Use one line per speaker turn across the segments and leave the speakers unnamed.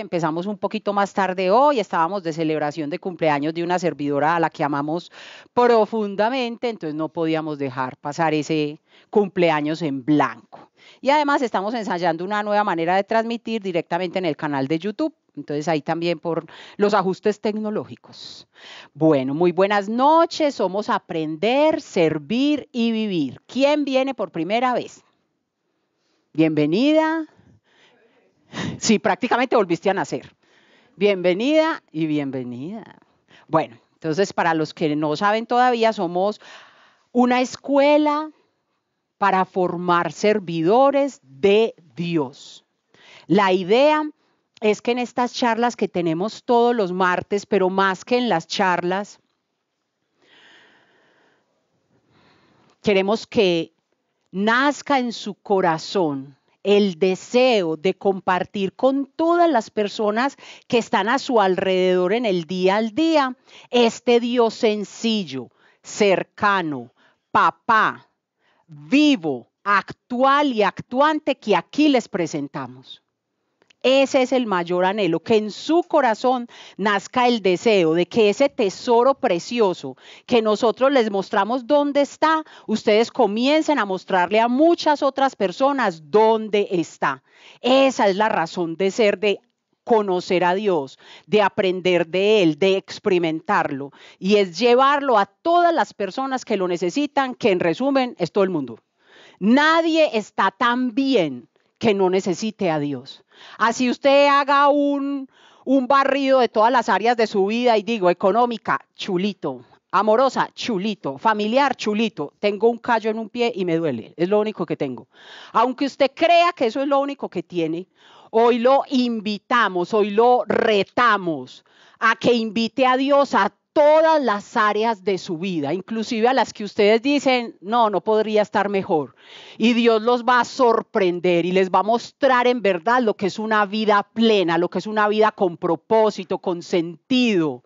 empezamos un poquito más tarde hoy, estábamos de celebración de cumpleaños de una servidora a la que amamos profundamente, entonces no podíamos dejar pasar ese cumpleaños en blanco. Y además estamos ensayando una nueva manera de transmitir directamente en el canal de YouTube. Entonces ahí también por los ajustes tecnológicos. Bueno, muy buenas noches. Somos Aprender, Servir y Vivir. ¿Quién viene por primera vez? Bienvenida, Sí, prácticamente volviste a nacer. Bienvenida y bienvenida. Bueno, entonces para los que no saben todavía, somos una escuela para formar servidores de Dios. La idea es que en estas charlas que tenemos todos los martes, pero más que en las charlas, queremos que nazca en su corazón el deseo de compartir con todas las personas que están a su alrededor en el día al día, este Dios sencillo, cercano, papá, vivo, actual y actuante que aquí les presentamos. Ese es el mayor anhelo, que en su corazón nazca el deseo de que ese tesoro precioso que nosotros les mostramos dónde está, ustedes comiencen a mostrarle a muchas otras personas dónde está. Esa es la razón de ser de conocer a Dios, de aprender de Él, de experimentarlo. Y es llevarlo a todas las personas que lo necesitan, que en resumen es todo el mundo. Nadie está tan bien que no necesite a Dios. Así ah, usted haga un, un barrido de todas las áreas de su vida y digo, económica, chulito, amorosa, chulito, familiar, chulito, tengo un callo en un pie y me duele, es lo único que tengo. Aunque usted crea que eso es lo único que tiene, hoy lo invitamos, hoy lo retamos a que invite a Dios a todas las áreas de su vida, inclusive a las que ustedes dicen, no, no podría estar mejor. Y Dios los va a sorprender y les va a mostrar en verdad lo que es una vida plena, lo que es una vida con propósito, con sentido,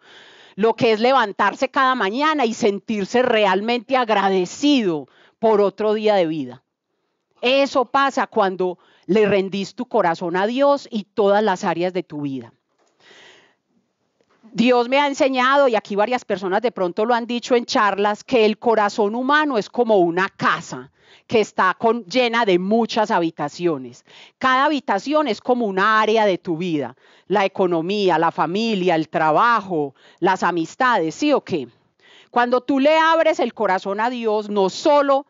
lo que es levantarse cada mañana y sentirse realmente agradecido por otro día de vida. Eso pasa cuando le rendís tu corazón a Dios y todas las áreas de tu vida. Dios me ha enseñado, y aquí varias personas de pronto lo han dicho en charlas, que el corazón humano es como una casa que está con, llena de muchas habitaciones. Cada habitación es como un área de tu vida, la economía, la familia, el trabajo, las amistades, ¿sí o qué? Cuando tú le abres el corazón a Dios, no solo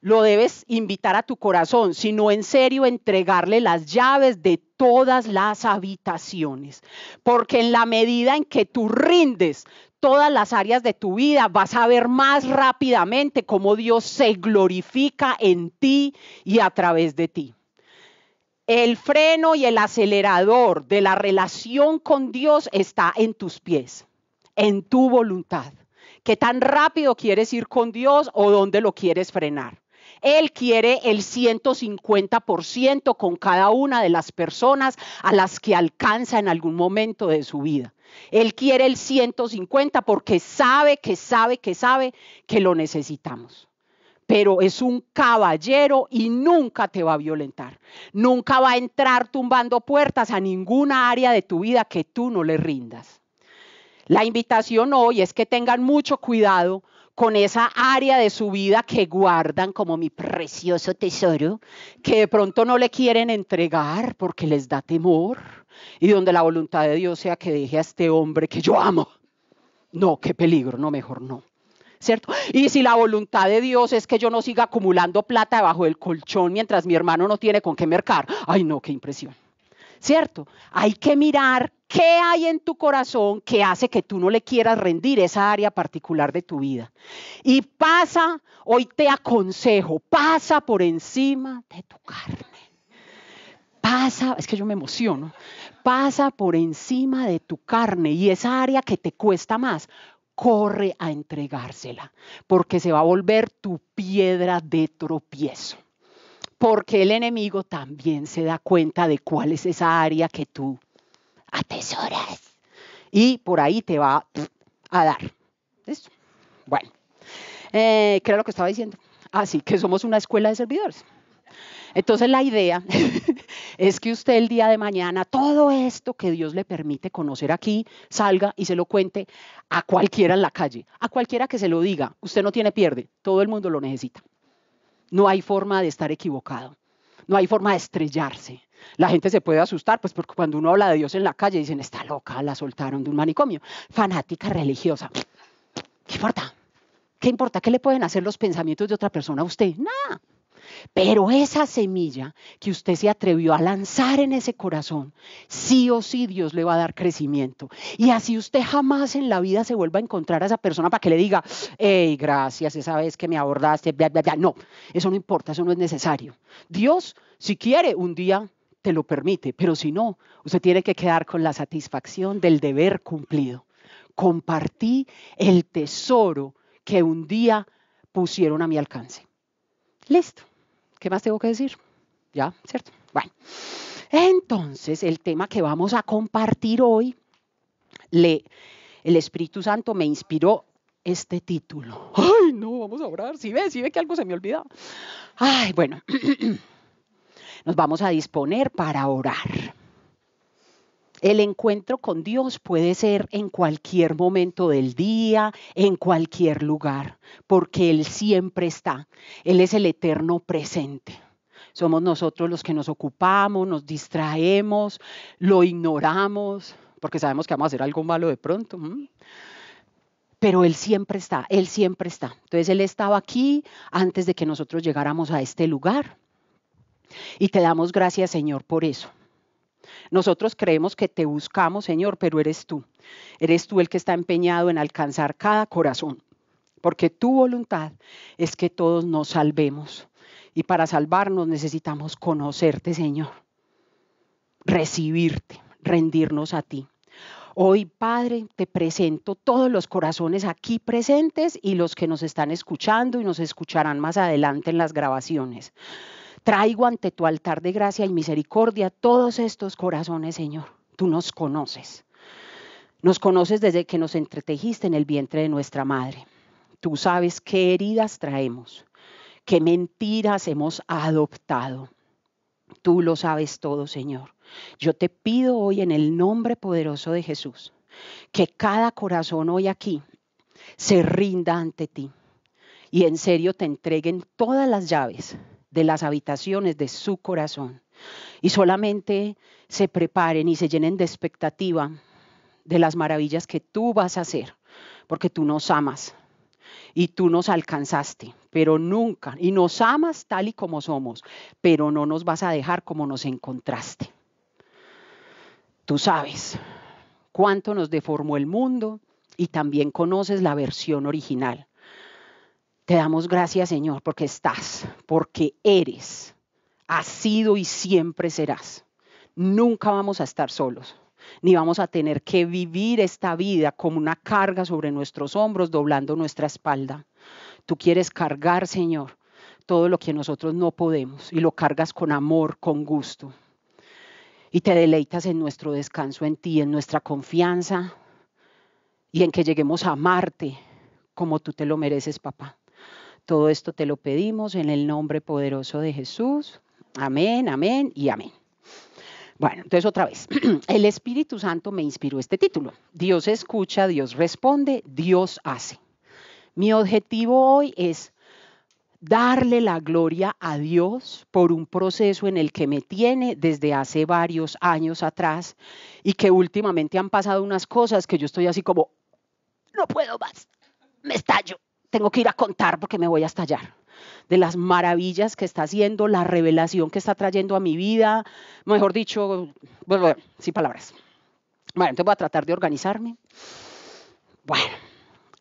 lo debes invitar a tu corazón, sino en serio entregarle las llaves de todas las habitaciones. Porque en la medida en que tú rindes todas las áreas de tu vida, vas a ver más rápidamente cómo Dios se glorifica en ti y a través de ti. El freno y el acelerador de la relación con Dios está en tus pies, en tu voluntad. ¿Qué tan rápido quieres ir con Dios o dónde lo quieres frenar? Él quiere el 150% con cada una de las personas a las que alcanza en algún momento de su vida. Él quiere el 150 porque sabe que sabe que sabe que lo necesitamos pero es un caballero y nunca te va a violentar. Nunca va a entrar tumbando puertas a ninguna área de tu vida que tú no le rindas. La invitación hoy es que tengan mucho cuidado con esa área de su vida que guardan como mi precioso tesoro, que de pronto no le quieren entregar porque les da temor, y donde la voluntad de Dios sea que deje a este hombre que yo amo. No, qué peligro, no, mejor no. ¿Cierto? Y si la voluntad de Dios es que yo no siga acumulando plata debajo del colchón mientras mi hermano no tiene con qué mercar, ay no, qué impresión. ¿Cierto? Hay que mirar ¿Qué hay en tu corazón que hace que tú no le quieras rendir esa área particular de tu vida? Y pasa, hoy te aconsejo, pasa por encima de tu carne. Pasa, es que yo me emociono, pasa por encima de tu carne y esa área que te cuesta más, corre a entregársela, porque se va a volver tu piedra de tropiezo. Porque el enemigo también se da cuenta de cuál es esa área que tú atesoras. Y por ahí te va a dar. ¿Listo? Bueno, eh, ¿qué era lo que estaba diciendo? Así ah, que somos una escuela de servidores. Entonces la idea es que usted el día de mañana todo esto que Dios le permite conocer aquí salga y se lo cuente a cualquiera en la calle, a cualquiera que se lo diga. Usted no tiene pierde, todo el mundo lo necesita. No hay forma de estar equivocado, no hay forma de estrellarse, la gente se puede asustar, pues porque cuando uno habla de Dios en la calle dicen, está loca, la soltaron de un manicomio. Fanática religiosa. ¿Qué importa? ¿Qué importa? ¿Qué le pueden hacer los pensamientos de otra persona a usted? Nada. Pero esa semilla que usted se atrevió a lanzar en ese corazón, sí o sí Dios le va a dar crecimiento. Y así usted jamás en la vida se vuelva a encontrar a esa persona para que le diga, hey, gracias, esa vez que me abordaste, bla, bla, bla. No, eso no importa, eso no es necesario. Dios, si quiere, un día lo permite, pero si no, usted tiene que quedar con la satisfacción del deber cumplido. Compartí el tesoro que un día pusieron a mi alcance. Listo. ¿Qué más tengo que decir? ¿Ya? ¿Cierto? Bueno. Entonces, el tema que vamos a compartir hoy, el Espíritu Santo me inspiró este título. Ay, no, vamos a orar. Si ve, si ve que algo se me olvida. Ay, bueno. nos vamos a disponer para orar. El encuentro con Dios puede ser en cualquier momento del día, en cualquier lugar, porque Él siempre está. Él es el eterno presente. Somos nosotros los que nos ocupamos, nos distraemos, lo ignoramos, porque sabemos que vamos a hacer algo malo de pronto. pero Él siempre está, Él siempre está. Entonces Él estaba aquí antes de que nosotros llegáramos a este lugar. Y te damos gracias, Señor, por eso. Nosotros creemos que te buscamos, Señor, pero eres tú. Eres tú el que está empeñado en alcanzar cada corazón, porque tu voluntad es que todos nos salvemos. Y para salvarnos necesitamos conocerte, Señor, recibirte, rendirnos a ti. Hoy, Padre, te presento todos los corazones aquí presentes y los que nos están escuchando y nos escucharán más adelante en las grabaciones. Traigo ante tu altar de gracia y misericordia todos estos corazones, Señor. Tú nos conoces. Nos conoces desde que nos entretejiste en el vientre de nuestra madre. Tú sabes qué heridas traemos, qué mentiras hemos adoptado. Tú lo sabes todo, Señor. Yo te pido hoy en el nombre poderoso de Jesús que cada corazón hoy aquí se rinda ante ti y en serio te entreguen todas las llaves de las habitaciones de su corazón y solamente se preparen y se llenen de expectativa de las maravillas que tú vas a hacer, porque tú nos amas y tú nos alcanzaste, pero nunca, y nos amas tal y como somos, pero no nos vas a dejar como nos encontraste. Tú sabes cuánto nos deformó el mundo y también conoces la versión original. Te damos gracias, Señor, porque estás, porque eres, has sido y siempre serás. Nunca vamos a estar solos, ni vamos a tener que vivir esta vida como una carga sobre nuestros hombros, doblando nuestra espalda. Tú quieres cargar, Señor, todo lo que nosotros no podemos y lo cargas con amor, con gusto. Y te deleitas en nuestro descanso en ti, en nuestra confianza y en que lleguemos a amarte como tú te lo mereces, papá. Todo esto te lo pedimos en el nombre poderoso de Jesús. Amén, amén y amén. Bueno, entonces otra vez, el Espíritu Santo me inspiró este título. Dios escucha, Dios responde, Dios hace. Mi objetivo hoy es darle la gloria a Dios por un proceso en el que me tiene desde hace varios años atrás y que últimamente han pasado unas cosas que yo estoy así como, no puedo más, me estallo tengo que ir a contar porque me voy a estallar de las maravillas que está haciendo, la revelación que está trayendo a mi vida, mejor dicho, pues, bueno, sin palabras. Bueno, entonces voy a tratar de organizarme. Bueno,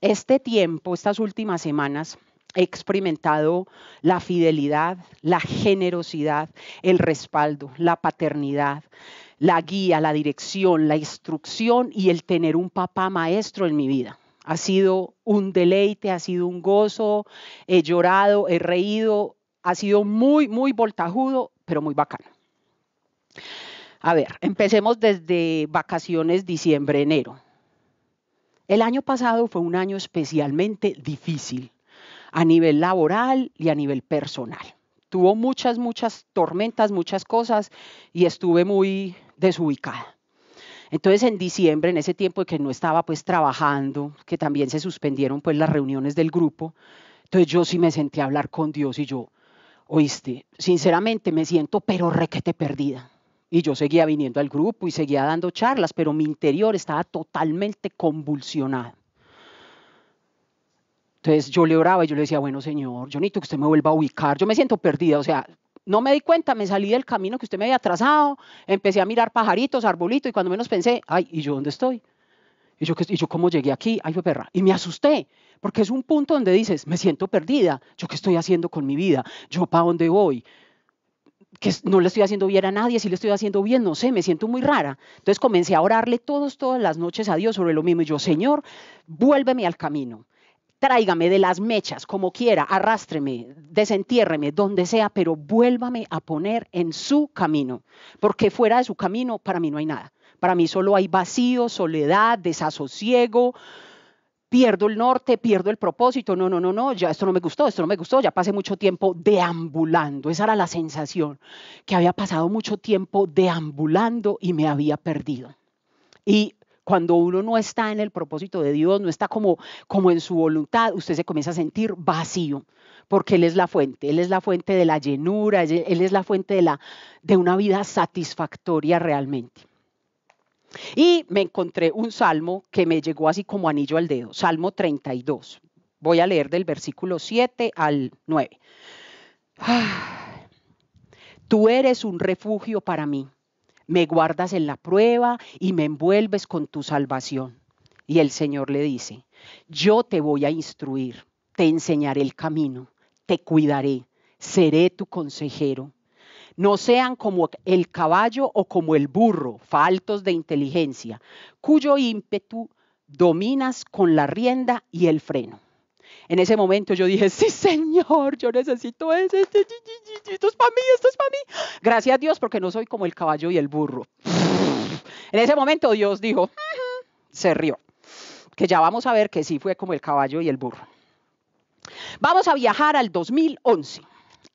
este tiempo, estas últimas semanas, he experimentado la fidelidad, la generosidad, el respaldo, la paternidad, la guía, la dirección, la instrucción y el tener un papá maestro en mi vida. Ha sido un deleite, ha sido un gozo, he llorado, he reído, ha sido muy, muy voltajudo, pero muy bacano. A ver, empecemos desde vacaciones diciembre-enero. El año pasado fue un año especialmente difícil a nivel laboral y a nivel personal. Tuvo muchas, muchas tormentas, muchas cosas y estuve muy desubicada. Entonces en diciembre, en ese tiempo de que no estaba pues trabajando, que también se suspendieron pues las reuniones del grupo, entonces yo sí me sentí a hablar con Dios y yo, oíste, sinceramente me siento pero requete perdida. Y yo seguía viniendo al grupo y seguía dando charlas, pero mi interior estaba totalmente convulsionado. Entonces yo le oraba y yo le decía, bueno, Señor, yo necesito que usted me vuelva a ubicar. Yo me siento perdida, o sea, no me di cuenta, me salí del camino que usted me había trazado, empecé a mirar pajaritos, arbolitos, y cuando menos pensé, ay, ¿y yo dónde estoy? ¿Y yo, ¿y yo cómo llegué aquí? Ay, fue perra. Y me asusté, porque es un punto donde dices, me siento perdida, ¿yo qué estoy haciendo con mi vida? ¿Yo para dónde voy? que no le estoy haciendo bien a nadie, si le estoy haciendo bien, no sé, me siento muy rara. Entonces comencé a orarle todos, todas las noches a Dios sobre lo mismo y yo, Señor, vuélveme al camino tráigame de las mechas, como quiera, arrástreme, desentiérreme, donde sea, pero vuélvame a poner en su camino, porque fuera de su camino para mí no hay nada. Para mí solo hay vacío, soledad, desasosiego, pierdo el norte, pierdo el propósito, no, no, no, no, ya esto no me gustó, esto no me gustó, ya pasé mucho tiempo deambulando, esa era la sensación, que había pasado mucho tiempo deambulando y me había perdido. Y cuando uno no está en el propósito de Dios, no está como, como en su voluntad, usted se comienza a sentir vacío, porque Él es la fuente, Él es la fuente de la llenura, Él es la fuente de, la, de una vida satisfactoria realmente. Y me encontré un salmo que me llegó así como anillo al dedo, Salmo 32. Voy a leer del versículo 7 al 9. Ah, tú eres un refugio para mí, me guardas en la prueba y me envuelves con tu salvación. Y el Señor le dice, yo te voy a instruir, te enseñaré el camino, te cuidaré, seré tu consejero. No sean como el caballo o como el burro, faltos de inteligencia, cuyo ímpetu dominas con la rienda y el freno. En ese momento yo dije, sí Señor, yo necesito ese, este, esto es para mí, esto es para mí. Gracias a Dios porque no soy como el caballo y el burro. En ese momento Dios dijo, se rió, que ya vamos a ver que sí fue como el caballo y el burro. Vamos a viajar al 2011.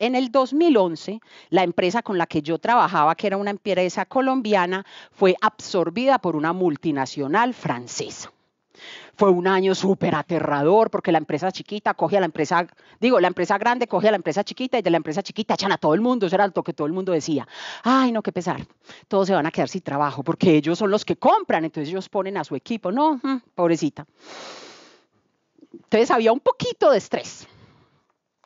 En el 2011, la empresa con la que yo trabajaba, que era una empresa colombiana, fue absorbida por una multinacional francesa. Fue un año súper aterrador porque la empresa chiquita coge a la empresa, digo, la empresa grande coge a la empresa chiquita y de la empresa chiquita echan a todo el mundo. Eso era lo que todo el mundo decía. Ay, no, qué pesar. Todos se van a quedar sin trabajo porque ellos son los que compran, entonces ellos ponen a su equipo. No, mm, pobrecita. Entonces había un poquito de estrés.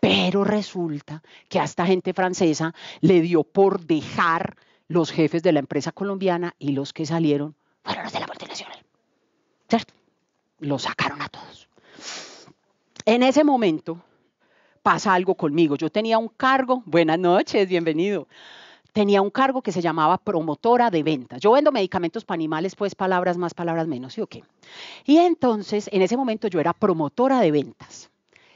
Pero resulta que a esta gente francesa le dio por dejar los jefes de la empresa colombiana y los que salieron fueron los de la multinacional. ¿Cierto? Lo sacaron a todos. En ese momento pasa algo conmigo. Yo tenía un cargo, buenas noches, bienvenido. Tenía un cargo que se llamaba promotora de ventas. Yo vendo medicamentos para animales, pues palabras más, palabras menos, ¿sí o qué? Y entonces, en ese momento yo era promotora de ventas.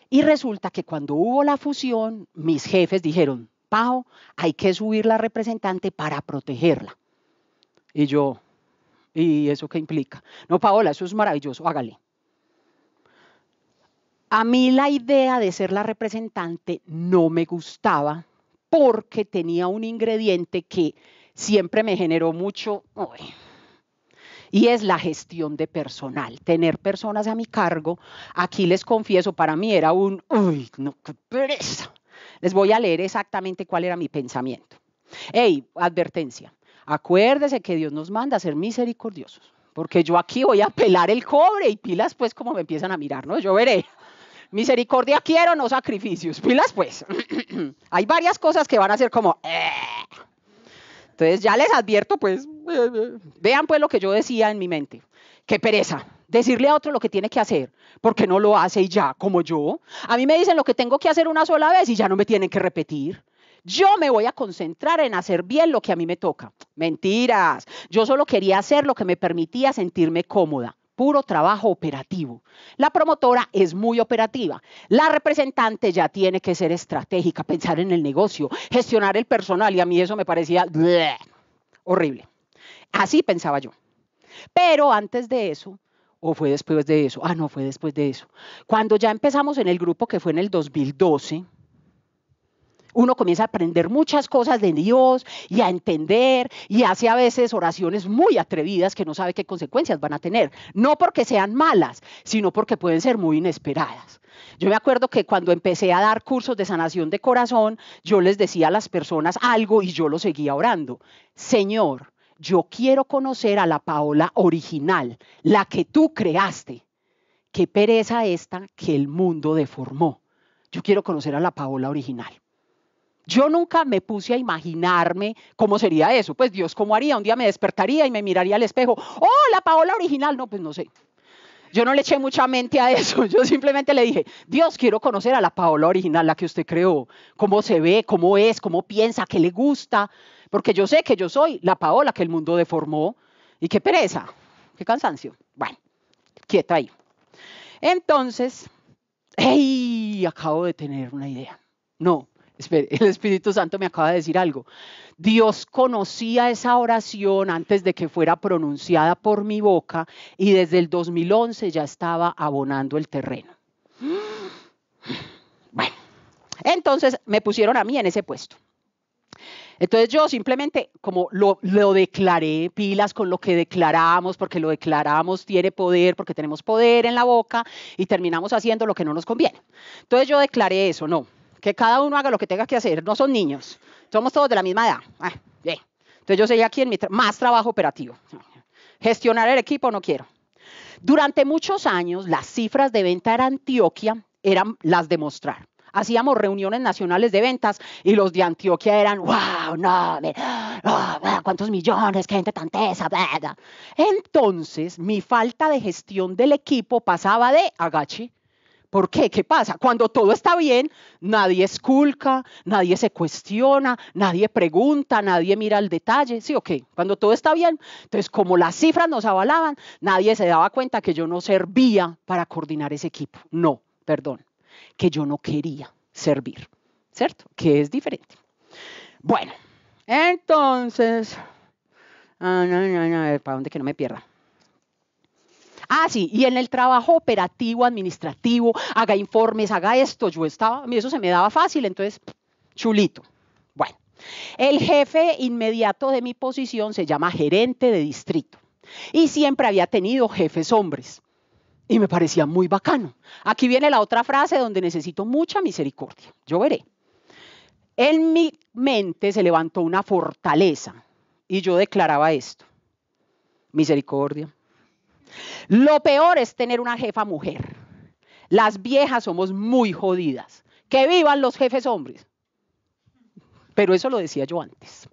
Y resulta que cuando hubo la fusión, mis jefes dijeron, Pau, hay que subir la representante para protegerla. Y yo, ¿Y eso qué implica? No, Paola, eso es maravilloso, hágale. A mí la idea de ser la representante no me gustaba porque tenía un ingrediente que siempre me generó mucho, uy, y es la gestión de personal, tener personas a mi cargo. Aquí les confieso, para mí era un, uy, no, qué pereza. Les voy a leer exactamente cuál era mi pensamiento. Ey, advertencia. Acuérdese que Dios nos manda a ser misericordiosos, porque yo aquí voy a pelar el cobre y pilas pues como me empiezan a mirar, ¿no? Yo veré. Misericordia quiero, no sacrificios. Pilas pues. Hay varias cosas que van a ser como... Eh". Entonces ya les advierto pues, vean pues lo que yo decía en mi mente. Qué pereza, decirle a otro lo que tiene que hacer, porque no lo hace y ya, como yo. A mí me dicen lo que tengo que hacer una sola vez y ya no me tienen que repetir. Yo me voy a concentrar en hacer bien lo que a mí me toca. Mentiras. Yo solo quería hacer lo que me permitía sentirme cómoda puro trabajo operativo. La promotora es muy operativa. La representante ya tiene que ser estratégica, pensar en el negocio, gestionar el personal y a mí eso me parecía horrible. Así pensaba yo. Pero antes de eso, o fue después de eso, ah, no, fue después de eso, cuando ya empezamos en el grupo que fue en el 2012, uno comienza a aprender muchas cosas de Dios y a entender y hace a veces oraciones muy atrevidas que no sabe qué consecuencias van a tener. No porque sean malas, sino porque pueden ser muy inesperadas. Yo me acuerdo que cuando empecé a dar cursos de sanación de corazón, yo les decía a las personas algo y yo lo seguía orando. Señor, yo quiero conocer a la Paola original, la que tú creaste. Qué pereza esta que el mundo deformó. Yo quiero conocer a la Paola original. Yo nunca me puse a imaginarme cómo sería eso. Pues Dios, ¿cómo haría? Un día me despertaría y me miraría al espejo. ¡Oh, la Paola original! No, pues no sé. Yo no le eché mucha mente a eso, yo simplemente le dije, Dios, quiero conocer a la Paola original, la que usted creó, cómo se ve, cómo es, cómo piensa, qué le gusta, porque yo sé que yo soy la Paola que el mundo deformó y qué pereza, qué cansancio. Bueno, quieta ahí. Entonces, ¡hey! Acabo de tener una idea. No, el Espíritu Santo me acaba de decir algo. Dios conocía esa oración antes de que fuera pronunciada por mi boca y desde el 2011 ya estaba abonando el terreno. Bueno, entonces me pusieron a mí en ese puesto. Entonces yo simplemente como lo, declaré, pilas con lo que declaramos, porque lo declaramos tiene poder, porque tenemos poder en la boca y terminamos haciendo lo que no nos conviene. Entonces yo declaré eso, no, que cada uno haga lo que tenga que hacer, no son niños, somos todos de la misma edad. bien. Ah, Entonces yo seguía aquí en mi más trabajo operativo. Gestionar el equipo no quiero. Durante muchos años las cifras de venta en Antioquia eran las de mostrar. Hacíamos reuniones nacionales de ventas y los de Antioquia eran, wow, no, oh, cuántos millones, qué gente tan tesa. ¡verdad! Entonces, mi falta de gestión del equipo pasaba de agachi ¿Por qué? ¿Qué pasa? Cuando todo está bien, nadie esculca, nadie se cuestiona, nadie pregunta, nadie mira el detalle. Sí, ok, cuando todo está bien. Entonces, como las cifras nos avalaban, nadie se daba cuenta que yo no servía para coordinar ese equipo. No, perdón, que yo no quería servir, ¿cierto? Que es diferente. Bueno, entonces, ah, no, para dónde que no me pierda. Ah, sí, y en el trabajo operativo, administrativo, haga informes, haga esto. Yo estaba, a eso se me daba fácil, entonces, chulito. Bueno, el jefe inmediato de mi posición se llama gerente de distrito. Y siempre había tenido jefes hombres. Y me parecía muy bacano. Aquí viene la otra frase donde necesito mucha misericordia. Yo veré. En mi mente se levantó una fortaleza y yo declaraba esto. Misericordia, lo peor es tener una jefa mujer. Las viejas somos muy jodidas. Que vivan los jefes hombres. Pero eso lo decía yo antes.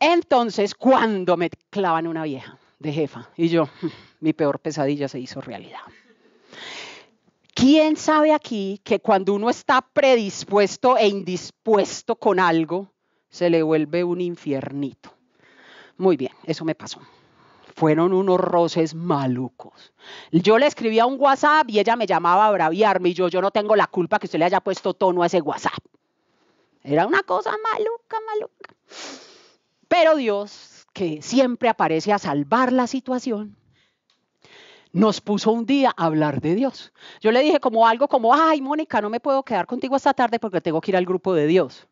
Entonces, cuando me clavan una vieja de jefa, y yo, mm, mi peor pesadilla se hizo realidad. ¿Quién sabe aquí que cuando uno está predispuesto e indispuesto con algo, se le vuelve un infiernito? Muy bien, eso me pasó fueron unos roces malucos. Yo le escribía un WhatsApp y ella me llamaba a braviarme y yo, yo no tengo la culpa que usted le haya puesto tono a ese WhatsApp. Era una cosa maluca, maluca. Pero Dios, que siempre aparece a salvar la situación, nos puso un día a hablar de Dios. Yo le dije como algo como, ay, Mónica, no me puedo quedar contigo esta tarde porque tengo que ir al grupo de Dios.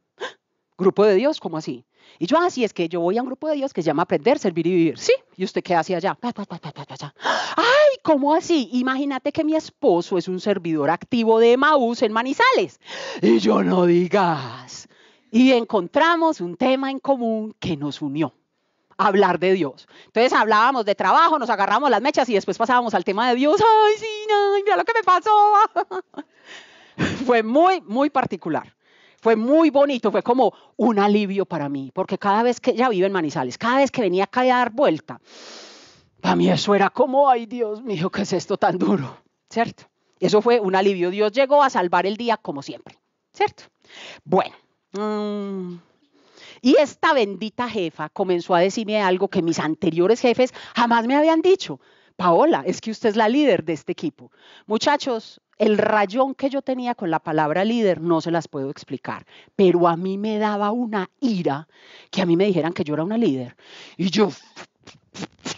¿Grupo de Dios? ¿Cómo así? Y yo, así ah, es que yo voy a un grupo de Dios que se llama Aprender, Servir y Vivir. Sí, ¿y usted qué hace allá? ¡Ay, cómo así! Imagínate que mi esposo es un servidor activo de Maús en Manizales. Y yo, no digas. Y encontramos un tema en común que nos unió hablar de Dios. Entonces hablábamos de trabajo, nos agarramos las mechas y después pasábamos al tema de Dios. Ay, sí, no, mira lo que me pasó. Fue muy, muy particular fue muy bonito, fue como un alivio para mí, porque cada vez que ya vive en Manizales, cada vez que venía acá a dar vuelta, para mí eso era como, ay Dios mío, ¿qué es esto tan duro? ¿Cierto? Eso fue un alivio. Dios llegó a salvar el día como siempre, ¿cierto? Bueno. Mm, y esta bendita jefa comenzó a decirme algo que mis anteriores jefes jamás me habían dicho. Paola, es que usted es la líder de este equipo. Muchachos, el rayón que yo tenía con la palabra líder no se las puedo explicar, pero a mí me daba una ira que a mí me dijeran que yo era una líder. Y yo,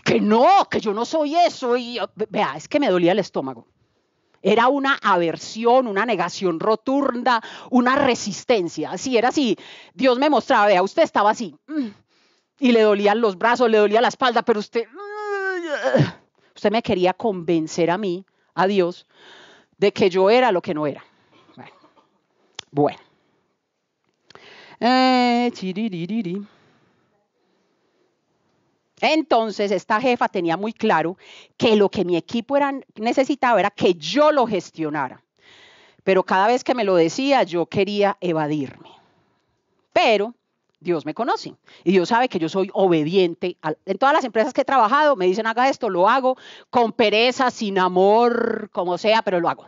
que no, que yo no soy eso. Y vea, es que me dolía el estómago. Era una aversión, una negación rotunda, una resistencia. Así era así. Dios me mostraba, vea, usted estaba así. Mm, y le dolían los brazos, le dolía la espalda, pero usted... Mm, Usted me quería convencer a mí, a Dios, de que yo era lo que no era. Bueno. Eh, entonces, esta jefa tenía muy claro que lo que mi equipo necesitaba era que yo lo gestionara. Pero cada vez que me lo decía, yo quería evadirme. Pero Dios me conoce y Dios sabe que yo soy obediente. en todas las empresas que he trabajado me dicen haga esto, lo hago con pereza, sin amor, como sea, pero lo hago.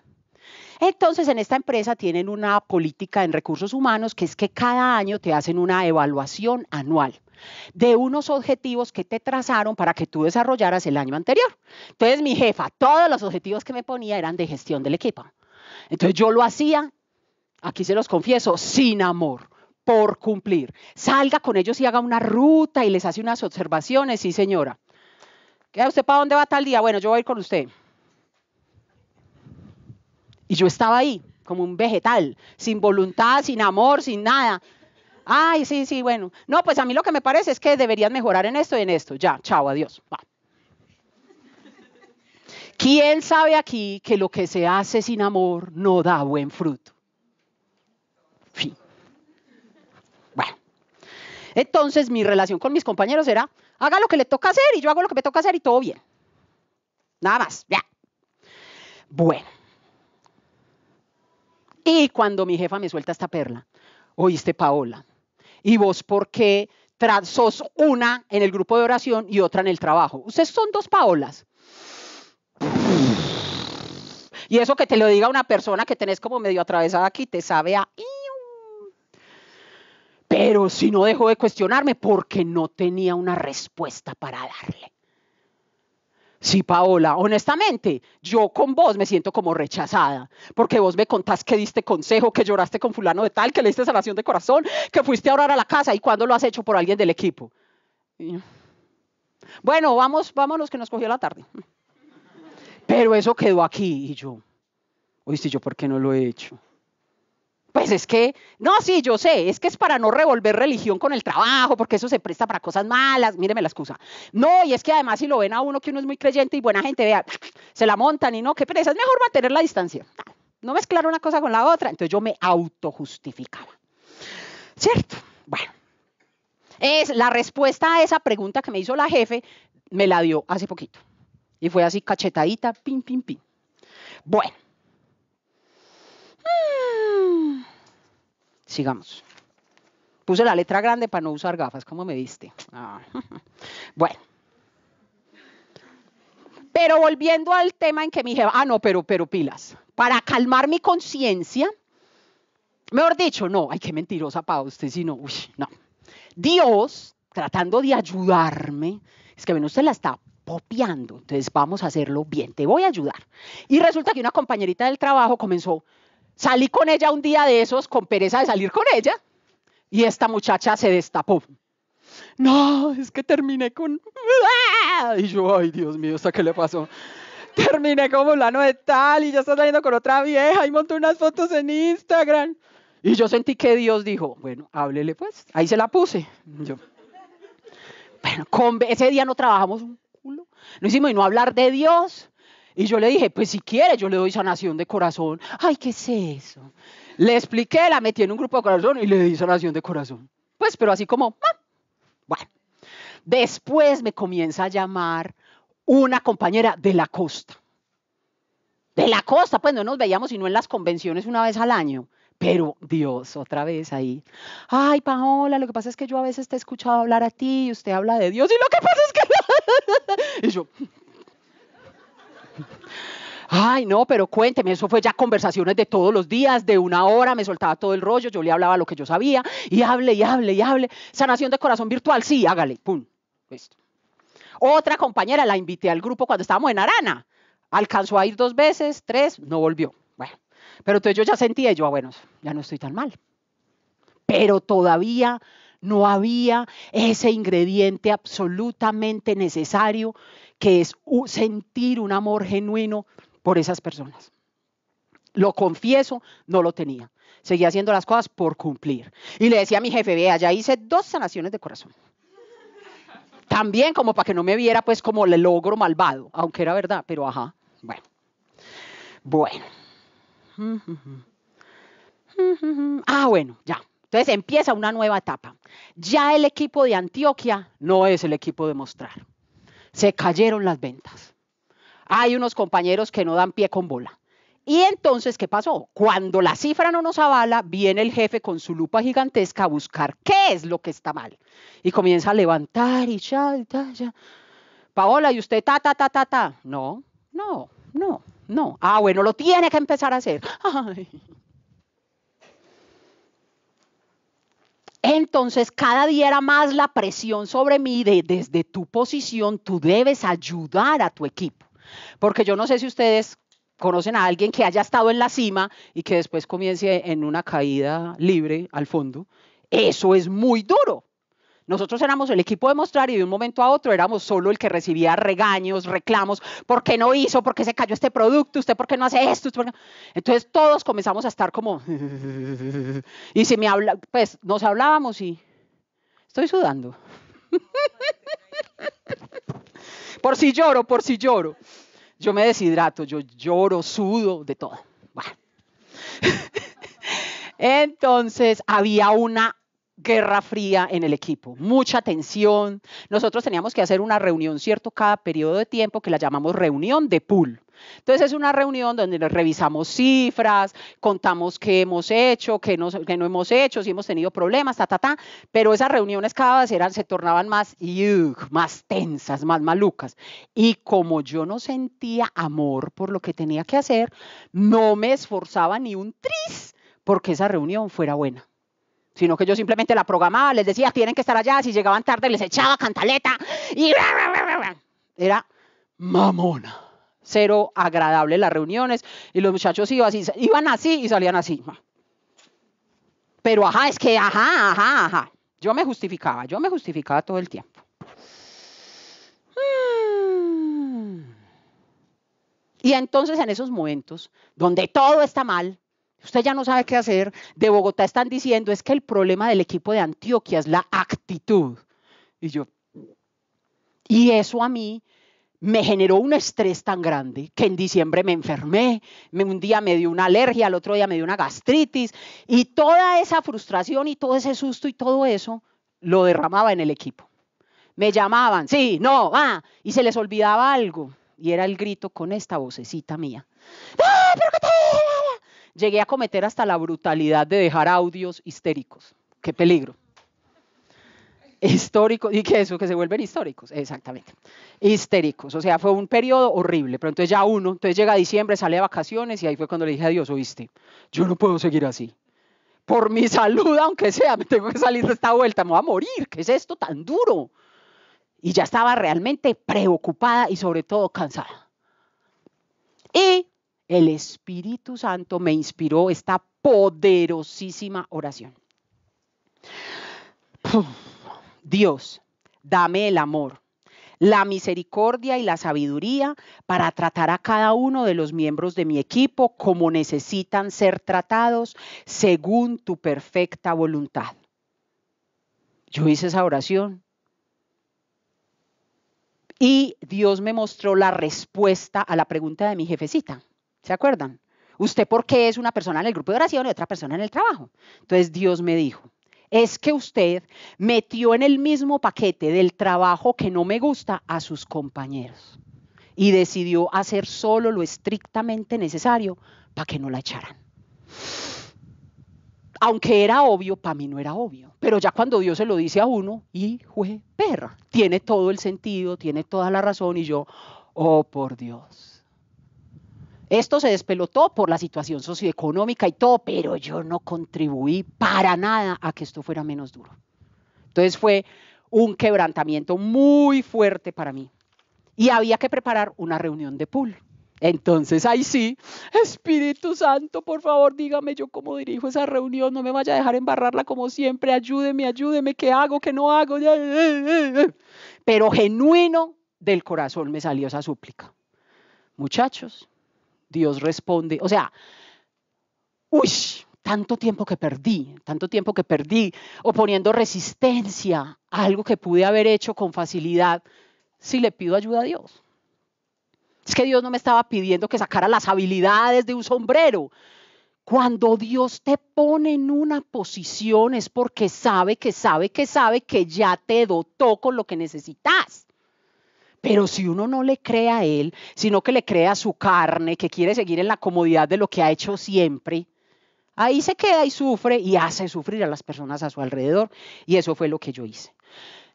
Entonces, en esta empresa tienen una política en recursos humanos que es que cada año te hacen una evaluación anual de unos objetivos que te trazaron para que tú desarrollaras el año anterior. Entonces, mi jefa, todos los objetivos que me ponía eran de gestión del equipo. Entonces, yo lo hacía, aquí se los confieso, sin amor por cumplir. Salga con ellos y haga una ruta y les hace unas observaciones. Sí, señora. ¿Qué usted para dónde va tal día? Bueno, yo voy con usted. Y yo estaba ahí, como un vegetal, sin voluntad, sin amor, sin nada. Ay, sí, sí, bueno. No, pues a mí lo que me parece es que deberían mejorar en esto y en esto. Ya, chao, adiós. ¿Quién sabe aquí que lo que se hace sin amor no da buen fruto? Entonces mi relación con mis compañeros era, haga lo que le toca hacer y yo hago lo que me toca hacer y todo bien. Nada más, ya. Bueno. Y cuando mi jefa me suelta esta perla, oíste Paola, ¿y vos por qué sos una en el grupo de oración y otra en el trabajo? Ustedes son dos Paolas. Y eso que te lo diga una persona que tenés como medio atravesada aquí, te sabe a... Pero si no dejó de cuestionarme porque no tenía una respuesta para darle. Sí, Paola, honestamente, yo con vos me siento como rechazada, porque vos me contás que diste consejo, que lloraste con fulano de tal, que le diste sanación de corazón, que fuiste a orar a la casa y cuando lo has hecho por alguien del equipo. Bueno, vamos, los que nos cogió la tarde. Pero eso quedó aquí y yo, oíste, yo por qué no lo he hecho pues es que, no, sí, yo sé, es que es para no revolver religión con el trabajo, porque eso se presta para cosas malas, míreme la excusa. No, y es que además si lo ven a uno que uno es muy creyente y buena gente, vea, se la montan y no, qué pereza, es mejor mantener la distancia. No mezclar una cosa con la otra, entonces yo me autojustificaba. ¿Cierto? Bueno. Es la respuesta a esa pregunta que me hizo la jefe, me la dio hace poquito. Y fue así cachetadita, pim, pim, pim. Bueno. Sigamos. Puse la letra grande para no usar gafas, como me viste. Ah. Bueno. Pero volviendo al tema en que me dije, ah, no, pero, pero pilas, para calmar mi conciencia, mejor dicho, no, ay, qué mentirosa para usted, si no, uy, no. Dios, tratando de ayudarme, es que ven, usted la está popiando, entonces vamos a hacerlo bien, te voy a ayudar. Y resulta que una compañerita del trabajo comenzó, Salí con ella un día de esos, con pereza de salir con ella, y esta muchacha se destapó. No, es que terminé con... ¡Ah! Y yo, ay, Dios mío, ¿hasta qué le pasó? Terminé como la de tal y ya está saliendo con otra vieja y montó unas fotos en Instagram. Y yo sentí que Dios dijo, bueno, háblele pues. Ahí se la puse. Yo, bueno, con... ese día no trabajamos un culo. No hicimos y no hablar de Dios. Y yo le dije, pues si quiere, yo le doy sanación de corazón. Ay, ¿qué es eso? Le expliqué, la metí en un grupo de corazón y le di sanación de corazón. Pues, pero así como, ah, bueno. Después me comienza a llamar una compañera de la costa. De la costa, pues no nos veíamos sino en las convenciones una vez al año. Pero Dios, otra vez ahí. Ay, Paola, lo que pasa es que yo a veces te he escuchado hablar a ti y usted habla de Dios y lo que pasa es que... y yo, Ay, no, pero cuénteme, eso fue ya conversaciones de todos los días, de una hora, me soltaba todo el rollo, yo le hablaba lo que yo sabía, y hable, y hable, y hable. Sanación de corazón virtual, sí, hágale, pum, listo. Otra compañera la invité al grupo cuando estábamos en Arana, alcanzó a ir dos veces, tres, no volvió. Bueno, pero entonces yo ya sentía, yo, ah, bueno, ya no estoy tan mal. Pero todavía no había ese ingrediente absolutamente necesario que es sentir un amor genuino por esas personas. Lo confieso, no lo tenía. Seguía haciendo las cosas por cumplir. Y le decía a mi jefe, vea, ya hice dos sanaciones de corazón. También como para que no me viera pues como el logro malvado, aunque era verdad, pero ajá, bueno. Bueno. Ah, bueno, ya. Entonces empieza una nueva etapa. Ya el equipo de Antioquia no es el equipo de mostrar. Se cayeron las ventas. Hay unos compañeros que no dan pie con bola. Y entonces, ¿qué pasó? Cuando la cifra no nos avala, viene el jefe con su lupa gigantesca a buscar qué es lo que está mal. Y comienza a levantar y ya, ya, ya. Paola, ¿y usted ta, ta, ta, ta, ta? No, no, no, no. Ah, bueno, lo tiene que empezar a hacer. Entonces cada día era más la presión sobre mí de desde tu posición tú debes ayudar a tu equipo. Porque yo no sé si ustedes conocen a alguien que haya estado en la cima y que después comience en una caída libre al fondo. Eso es muy duro. Nosotros éramos el equipo de mostrar y de un momento a otro éramos solo el que recibía regaños, reclamos, ¿por qué no hizo? ¿Por qué se cayó este producto? ¿Usted por qué no hace esto? Entonces todos comenzamos a estar como... Y si me habla, pues nos hablábamos y estoy sudando. Por si lloro, por si lloro. Yo me deshidrato, yo lloro, sudo, de todo. Bueno. Entonces había una guerra fría en el equipo, mucha tensión. Nosotros teníamos que hacer una reunión, ¿cierto? Cada periodo de tiempo que la llamamos reunión de pool. Entonces es una reunión donde revisamos cifras, contamos qué hemos hecho, qué, no hemos hecho, si hemos tenido problemas, ta, ta, ta. Pero esas reuniones cada vez eran, se tornaban más, más tensas, más malucas. Y como yo no sentía amor por lo que tenía que hacer, no me esforzaba ni un tris porque esa reunión fuera buena sino que yo simplemente la programaba, les decía, tienen que estar allá, si llegaban tarde les echaba cantaleta y era mamona. Cero agradable las reuniones y los muchachos iban así, iban así y salían así. Pero ajá, es que ajá, ajá, ajá. Yo me justificaba, yo me justificaba todo el tiempo. Mm. Y entonces en esos momentos donde todo está mal, Usted ya no sabe qué hacer. De Bogotá están diciendo es que el problema del equipo de Antioquia es la actitud. Y yo, y eso a mí me generó un estrés tan grande que en diciembre me enfermé, un día me dio una alergia, al otro día me dio una gastritis y toda esa frustración y todo ese susto y todo eso lo derramaba en el equipo. Me llamaban, sí, no, va, y se les olvidaba algo y era el grito con esta vocecita mía. ¡Ah, pero qué te Llegué a cometer hasta la brutalidad de dejar audios histéricos. Qué peligro. Históricos, y que eso, que se vuelven históricos, exactamente. Histéricos, o sea, fue un periodo horrible, pero entonces ya uno, entonces llega diciembre, sale de vacaciones y ahí fue cuando le dije a Dios, oíste, yo no puedo seguir así. Por mi salud, aunque sea, me tengo que salir de esta vuelta, me voy a morir, ¿qué es esto tan duro? Y ya estaba realmente preocupada y sobre todo cansada. Y el Espíritu Santo me inspiró esta poderosísima oración. Dios, dame el amor, la misericordia y la sabiduría para tratar a cada uno de los miembros de mi equipo como necesitan ser tratados según tu perfecta voluntad. Yo hice esa oración y Dios me mostró la respuesta a la pregunta de mi jefecita. ¿Se acuerdan? Usted porque es una persona en el grupo de oración y otra persona en el trabajo. Entonces Dios me dijo, es que usted metió en el mismo paquete del trabajo que no me gusta a sus compañeros y decidió hacer solo lo estrictamente necesario para que no la echaran. Aunque era obvio, para mí no era obvio. Pero ya cuando Dios se lo dice a uno, y de perra, tiene todo el sentido, tiene toda la razón y yo, oh por Dios. Esto se despelotó por la situación socioeconómica y todo, pero yo no contribuí para nada a que esto fuera menos duro. Entonces fue un quebrantamiento muy fuerte para mí. Y había que preparar una reunión de pool. Entonces ahí sí, Espíritu Santo, por favor, dígame yo cómo dirijo esa reunión, no me vaya a dejar embarrarla como siempre, ayúdeme, ayúdeme, ¿qué hago, qué no hago? Pero genuino del corazón me salió esa súplica. Muchachos, Dios responde. O sea, uy, tanto tiempo que perdí, tanto tiempo que perdí, oponiendo resistencia a algo que pude haber hecho con facilidad si le pido ayuda a Dios. Es que Dios no me estaba pidiendo que sacara las habilidades de un sombrero. Cuando Dios te pone en una posición es porque sabe que sabe que sabe que ya te dotó con lo que necesitas. Pero si uno no le cree a él, sino que le cree a su carne, que quiere seguir en la comodidad de lo que ha hecho siempre, ahí se queda y sufre y hace sufrir a las personas a su alrededor. Y eso fue lo que yo hice.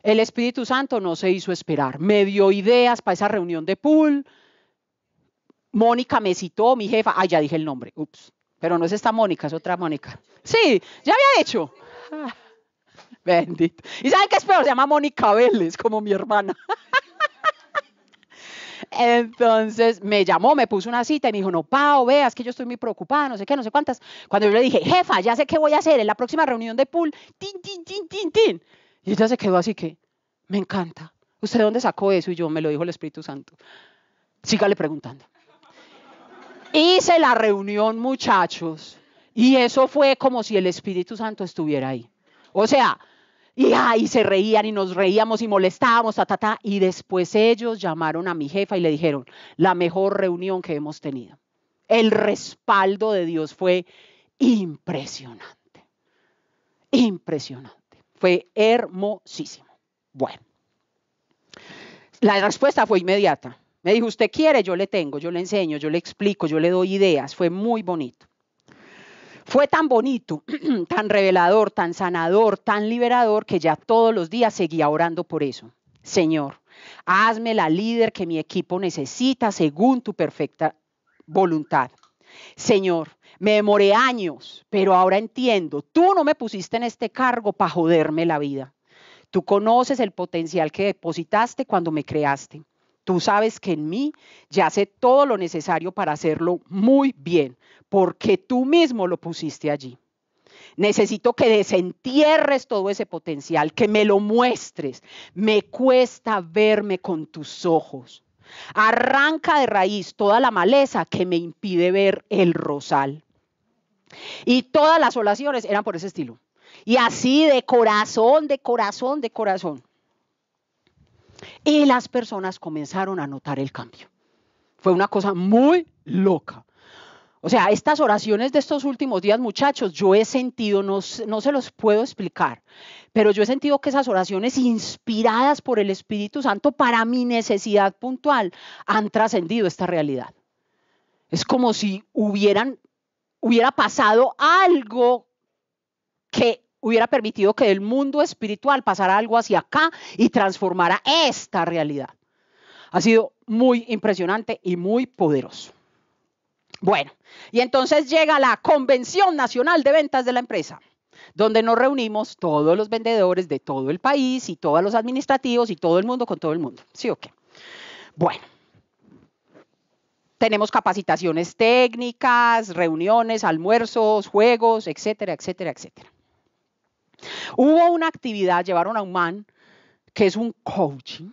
El Espíritu Santo no se hizo esperar. Me dio ideas para esa reunión de pool. Mónica me citó, mi jefa. Ah, ya dije el nombre. Ups. Pero no es esta Mónica, es otra Mónica. Sí, ya había hecho. Ah, bendito. ¿Y saben qué es peor? Se llama Mónica Vélez, como mi hermana. Entonces me llamó, me puso una cita y me dijo, no, Pau, veas que yo estoy muy preocupada, no sé qué, no sé cuántas. Cuando yo le dije, jefa, ya sé qué voy a hacer en la próxima reunión de pool, tin, tin, tin, tin, tin. Y ella se quedó así que, me encanta. ¿Usted dónde sacó eso? Y yo, me lo dijo el Espíritu Santo. Sígale preguntando. Hice la reunión, muchachos, y eso fue como si el Espíritu Santo estuviera ahí. O sea, y ahí se reían y nos reíamos y molestábamos, a Y después ellos llamaron a mi jefa y le dijeron, la mejor reunión que hemos tenido. El respaldo de Dios fue impresionante. Impresionante. Fue hermosísimo. Bueno. La respuesta fue inmediata. Me dijo, usted quiere, yo le tengo, yo le enseño, yo le explico, yo le doy ideas. Fue muy bonito. Fue tan bonito, tan revelador, tan sanador, tan liberador que ya todos los días seguía orando por eso. Señor, hazme la líder que mi equipo necesita según tu perfecta voluntad. Señor, me demoré años, pero ahora entiendo, tú no me pusiste en este cargo para joderme la vida. Tú conoces el potencial que depositaste cuando me creaste. Tú sabes que en mí ya sé todo lo necesario para hacerlo muy bien, porque tú mismo lo pusiste allí. Necesito que desentierres todo ese potencial, que me lo muestres. Me cuesta verme con tus ojos. Arranca de raíz toda la maleza que me impide ver el rosal. Y todas las oraciones eran por ese estilo. Y así de corazón, de corazón, de corazón. Y las personas comenzaron a notar el cambio. Fue una cosa muy loca. O sea, estas oraciones de estos últimos días, muchachos, yo he sentido, no, se los puedo explicar, pero yo he sentido que esas oraciones inspiradas por el Espíritu Santo para mi necesidad puntual han trascendido esta realidad. Es como si hubieran, hubiera pasado algo que hubiera permitido que el mundo espiritual pasara algo hacia acá y transformara esta realidad. Ha sido muy impresionante y muy poderoso. Bueno, y entonces llega la Convención Nacional de Ventas de la empresa donde nos reunimos todos los vendedores de todo el país y todos los administrativos y todo el mundo con todo el mundo. ¿Sí o qué? Bueno, tenemos capacitaciones técnicas, reuniones, almuerzos, juegos, etcétera, etcétera, etcétera. Hubo una actividad, llevaron a un man que es un coaching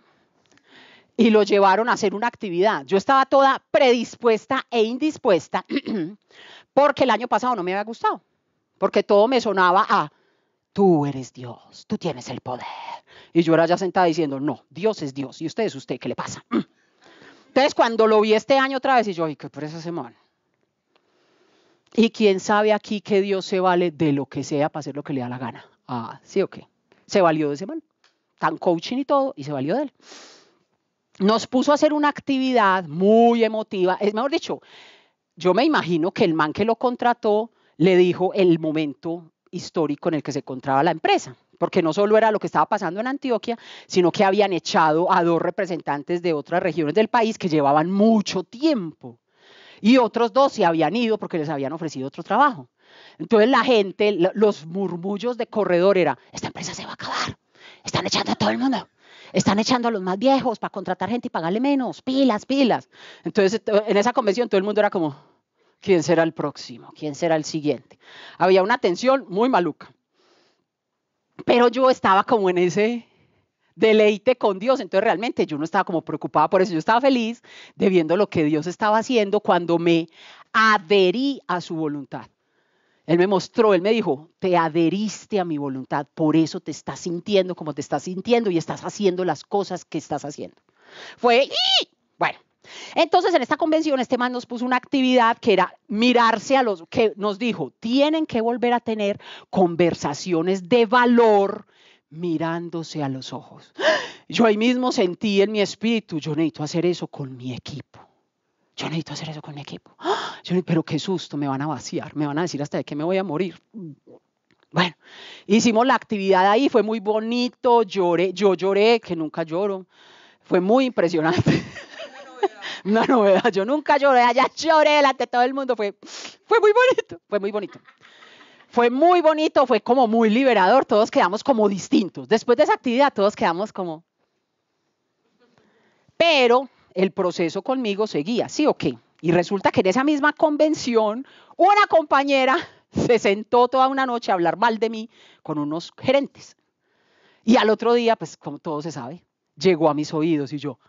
y lo llevaron a hacer una actividad. Yo estaba toda predispuesta e indispuesta porque el año pasado no me había gustado, porque todo me sonaba a, tú eres Dios, tú tienes el poder. Y yo era ya sentada diciendo, no, Dios es Dios y usted es usted, ¿qué le pasa? Entonces cuando lo vi este año otra vez y yo, ay, qué por esa semana. Y quién sabe aquí que Dios se vale de lo que sea para hacer lo que le da la gana. Ah, sí o qué. Se valió de ese Tan coaching y todo, y se valió de él nos puso a hacer una actividad muy emotiva. Es mejor dicho, yo me imagino que el man que lo contrató le dijo el momento histórico en el que se encontraba la empresa, porque no solo era lo que estaba pasando en Antioquia, sino que habían echado a dos representantes de otras regiones del país que llevaban mucho tiempo y otros dos se habían ido porque les habían ofrecido otro trabajo. Entonces la gente, los murmullos de corredor era, esta empresa se va a acabar, están echando a todo el mundo. Están echando a los más viejos para contratar gente y pagarle menos, pilas, pilas. Entonces, en esa convención todo el mundo era como, ¿quién será el próximo? ¿Quién será el siguiente? Había una tensión muy maluca. Pero yo estaba como en ese deleite con Dios, entonces realmente yo no estaba como preocupada por eso, yo estaba feliz de viendo lo que Dios estaba haciendo cuando me adherí a su voluntad. Él me mostró, él me dijo, te adheriste a mi voluntad, por eso te estás sintiendo como te estás sintiendo y estás haciendo las cosas que estás haciendo. Fue, ¡y! bueno, entonces, en esta convención, este man nos puso una actividad que era mirarse a los que nos dijo, tienen que volver a tener conversaciones de valor mirándose a los ojos. Yo ahí mismo sentí en mi espíritu, yo necesito hacer eso con mi equipo yo necesito hacer eso con mi equipo. ¡Ah! pero qué susto, me van a vaciar, me van a decir hasta de qué me voy a morir. Bueno, hicimos la actividad ahí, fue muy bonito, lloré, yo lloré, que nunca lloro, fue muy impresionante. Una novedad, Una yo nunca lloré, allá lloré delante de todo el mundo, fue, fue muy bonito, fue muy bonito. Fue muy bonito, fue como muy liberador, todos quedamos como distintos. Después de esa actividad todos quedamos como... Pero el proceso conmigo seguía, ¿sí o qué? Y resulta que en esa misma convención, una compañera se sentó toda una noche a hablar mal de mí con unos gerentes. Y al otro día, pues como todo se sabe, llegó a mis oídos y yo,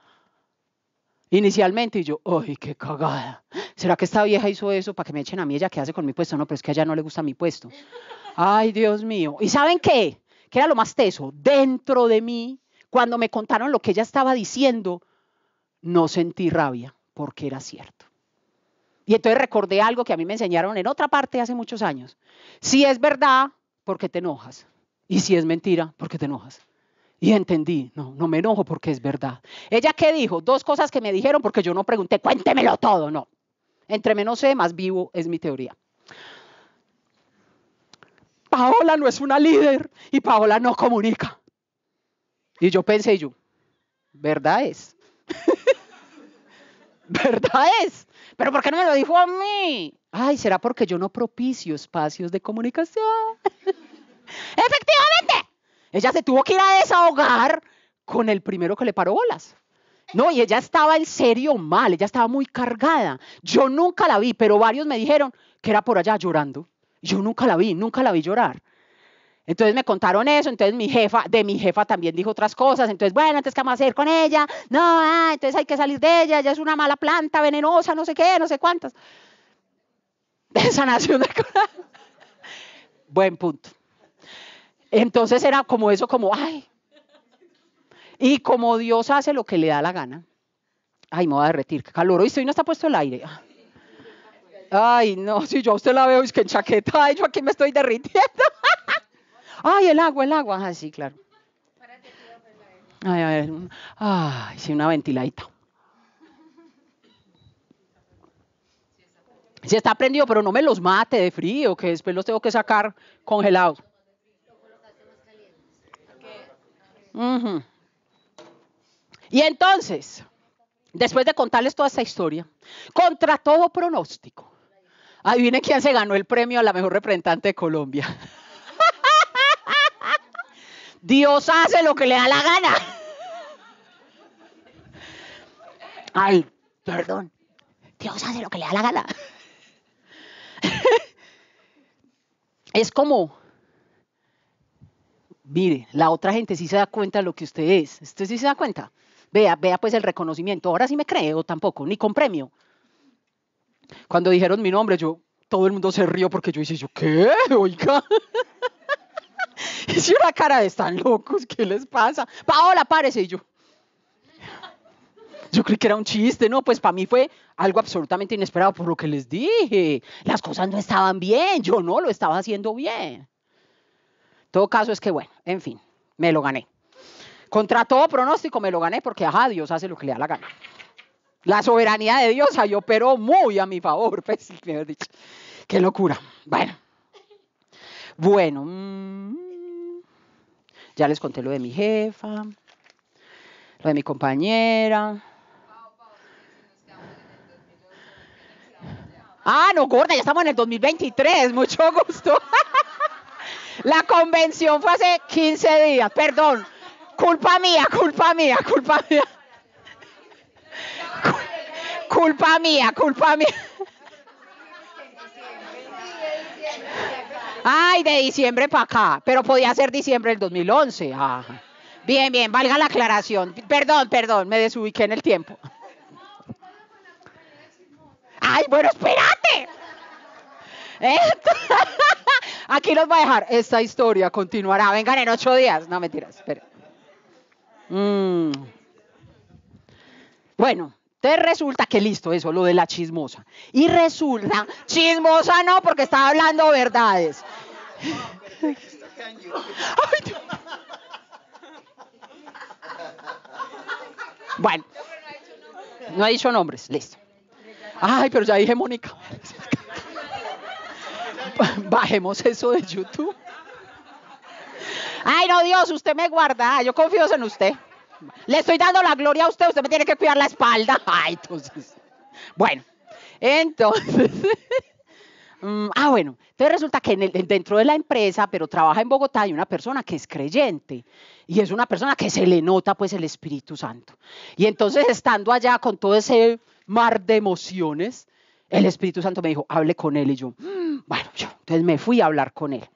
inicialmente, y yo, ¡ay, qué cagada! ¿Será que esta vieja hizo eso para que me echen a mí? ¿Ella qué hace con mi puesto? No, pero es que a ella no le gusta mi puesto. ¡Ay, Dios mío! ¿Y saben qué? Que era lo más teso. Dentro de mí, cuando me contaron lo que ella estaba diciendo, no sentí rabia porque era cierto. Y entonces recordé algo que a mí me enseñaron en otra parte hace muchos años. Si es verdad, ¿por qué te enojas? Y si es mentira, ¿por qué te enojas? Y entendí, no, no me enojo porque es verdad. ¿Ella qué dijo? Dos cosas que me dijeron porque yo no pregunté, cuéntemelo todo, no. Entre menos sé, más vivo es mi teoría. Paola no es una líder y Paola no comunica. Y yo pensé, yo, verdad es. ¿Verdad es? ¿Pero por qué no me lo dijo a mí? Ay, será porque yo no propicio espacios de comunicación. Efectivamente, ella se tuvo que ir a desahogar con el primero que le paró bolas. No, y ella estaba en serio mal, ella estaba muy cargada. Yo nunca la vi, pero varios me dijeron que era por allá llorando. Yo nunca la vi, nunca la vi llorar. Entonces me contaron eso, entonces mi jefa, de mi jefa también dijo otras cosas, entonces bueno, entonces qué vamos a hacer con ella, no, ah, entonces hay que salir de ella, ella es una mala planta venenosa, no sé qué, no sé cuántas. De sanación de corazón. Buen punto. Entonces era como eso, como, ay. Y como Dios hace lo que le da la gana. Ay, me voy a derretir, qué calor. Hoy estoy, no está puesto el aire. Ay, no, si yo usted la veo, es que en chaqueta, ay, yo aquí me estoy derritiendo. ay, el agua, el agua. Así, sí, claro. Ay, a ver, ay, sí, una ventiladita. Si está prendido, pero no me los mate de frío, que después los tengo que sacar congelados. Y entonces, después de contarles toda esta historia, contra todo pronóstico, viene quien se ganó el premio a la mejor representante de Colombia. Dios hace lo que le da la gana. Ay, perdón. Dios hace lo que le da la gana. es como, mire, la otra gente sí se da cuenta de lo que usted es. Usted sí se da cuenta. Vea, vea pues el reconocimiento. Ahora sí me creo tampoco, ni con premio. Cuando dijeron mi nombre, yo, todo el mundo se rió porque yo hice, yo, ¿qué? Oiga si una cara de están locos, ¿qué les pasa? Paola, párese. Y yo, yo creí que era un chiste, no, pues para mí fue algo absolutamente inesperado por lo que les dije. Las cosas no estaban bien, yo no lo estaba haciendo bien. Todo caso es que, bueno, en fin, me lo gané. Contra todo pronóstico me lo gané porque, ajá, Dios hace lo que le da la gana. La soberanía de Dios ahí operó muy a mi favor, pues, dicho. Qué locura. Bueno. Bueno. Mm. Ya les conté lo de mi jefa, lo de mi compañera. Ah, no, gorda, ya estamos en el 2023, mucho gusto. La convención fue hace 15 días, perdón. Culpa mía, culpa mía, culpa mía. Culpa mía, culpa mía. Ay, de diciembre para acá, pero podía ser diciembre del 2011. Bien, bien, valga la aclaración. Perdón, perdón, me desubiqué en el tiempo. Ay, bueno, espérate. Aquí los voy a dejar. Esta historia continuará. Vengan en ocho días. No, mentiras. Espera. Mm. Bueno, entonces resulta que listo, eso, lo de la chismosa. Y resulta, chismosa no, porque estaba hablando verdades. bueno, no ha dicho nombres, listo. Ay, pero ya dije Mónica. Bajemos eso de YouTube. Ay, no, Dios, usted me guarda. Yo confío en usted. Le estoy dando la gloria a usted, usted me tiene que cuidar la espalda. Ay, Bueno, entonces. Mm, ah, bueno, entonces resulta que dentro de la empresa, pero trabaja en Bogotá, hay una persona que es creyente y es una persona que se le nota pues el Espíritu Santo. Y entonces estando allá con todo ese mar de emociones, el Espíritu Santo me dijo, hable con él y yo, mm, bueno, yo entonces me fui a hablar con él.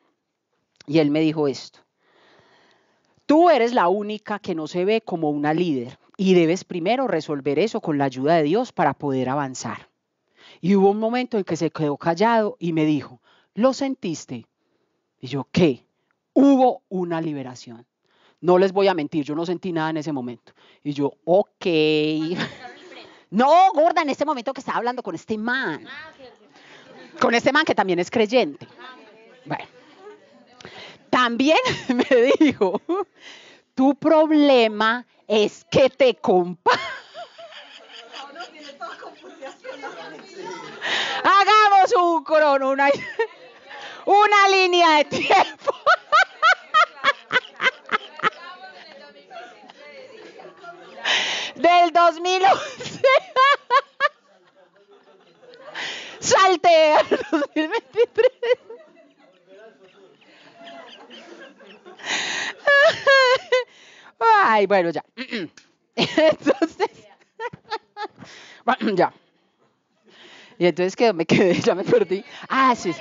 Y él me dijo esto, Tú eres la única que no se ve como una líder y debes primero resolver eso con la ayuda de Dios para poder avanzar. Y hubo un momento en que se quedó callado y me dijo, ¿lo sentiste? Y yo, ¿qué? Hubo una liberación. No les voy a mentir, yo no sentí nada en ese momento. Y yo, ok. No, gorda, en este momento que estaba hablando con este man. Ah, con este man que también es creyente. Ah, bueno. También me dijo, tu problema es que te compas. Hagamos un crono, una, línea de tiempo. Del 2011. Salte al 2023. Ay, bueno, ya. Entonces, ya. Y entonces que me quedé, ya me perdí. Ah, sí.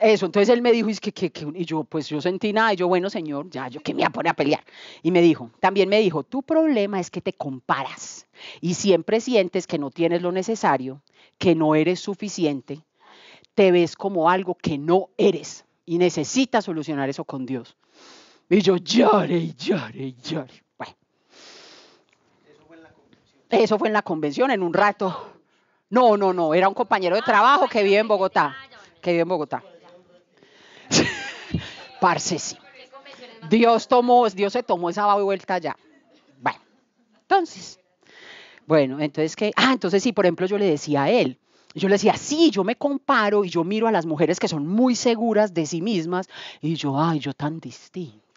Eso, entonces él me dijo, es que, que, y yo, pues yo sentí nada, y yo, bueno, señor, ya, yo que me voy a poner a pelear. Y me dijo, también me dijo, tu problema es que te comparas y siempre sientes que no tienes lo necesario, que no eres suficiente, te ves como algo que no eres y necesitas solucionar eso con Dios. Y yo lloré y lloré y lloré. Eso fue en la convención. Eso fue en la convención, en un rato. No, no, no, era un compañero de ah, trabajo que vive en Bogotá. Que vive en Bogotá. Parce, sí. Dios tomó, Dios se tomó esa vuelta ya. Bueno, entonces. Bueno, entonces qué. ah, entonces sí, por ejemplo, yo le decía a él, yo le decía, sí, yo me comparo y yo miro a las mujeres que son muy seguras de sí mismas y yo, ay, yo tan distinta.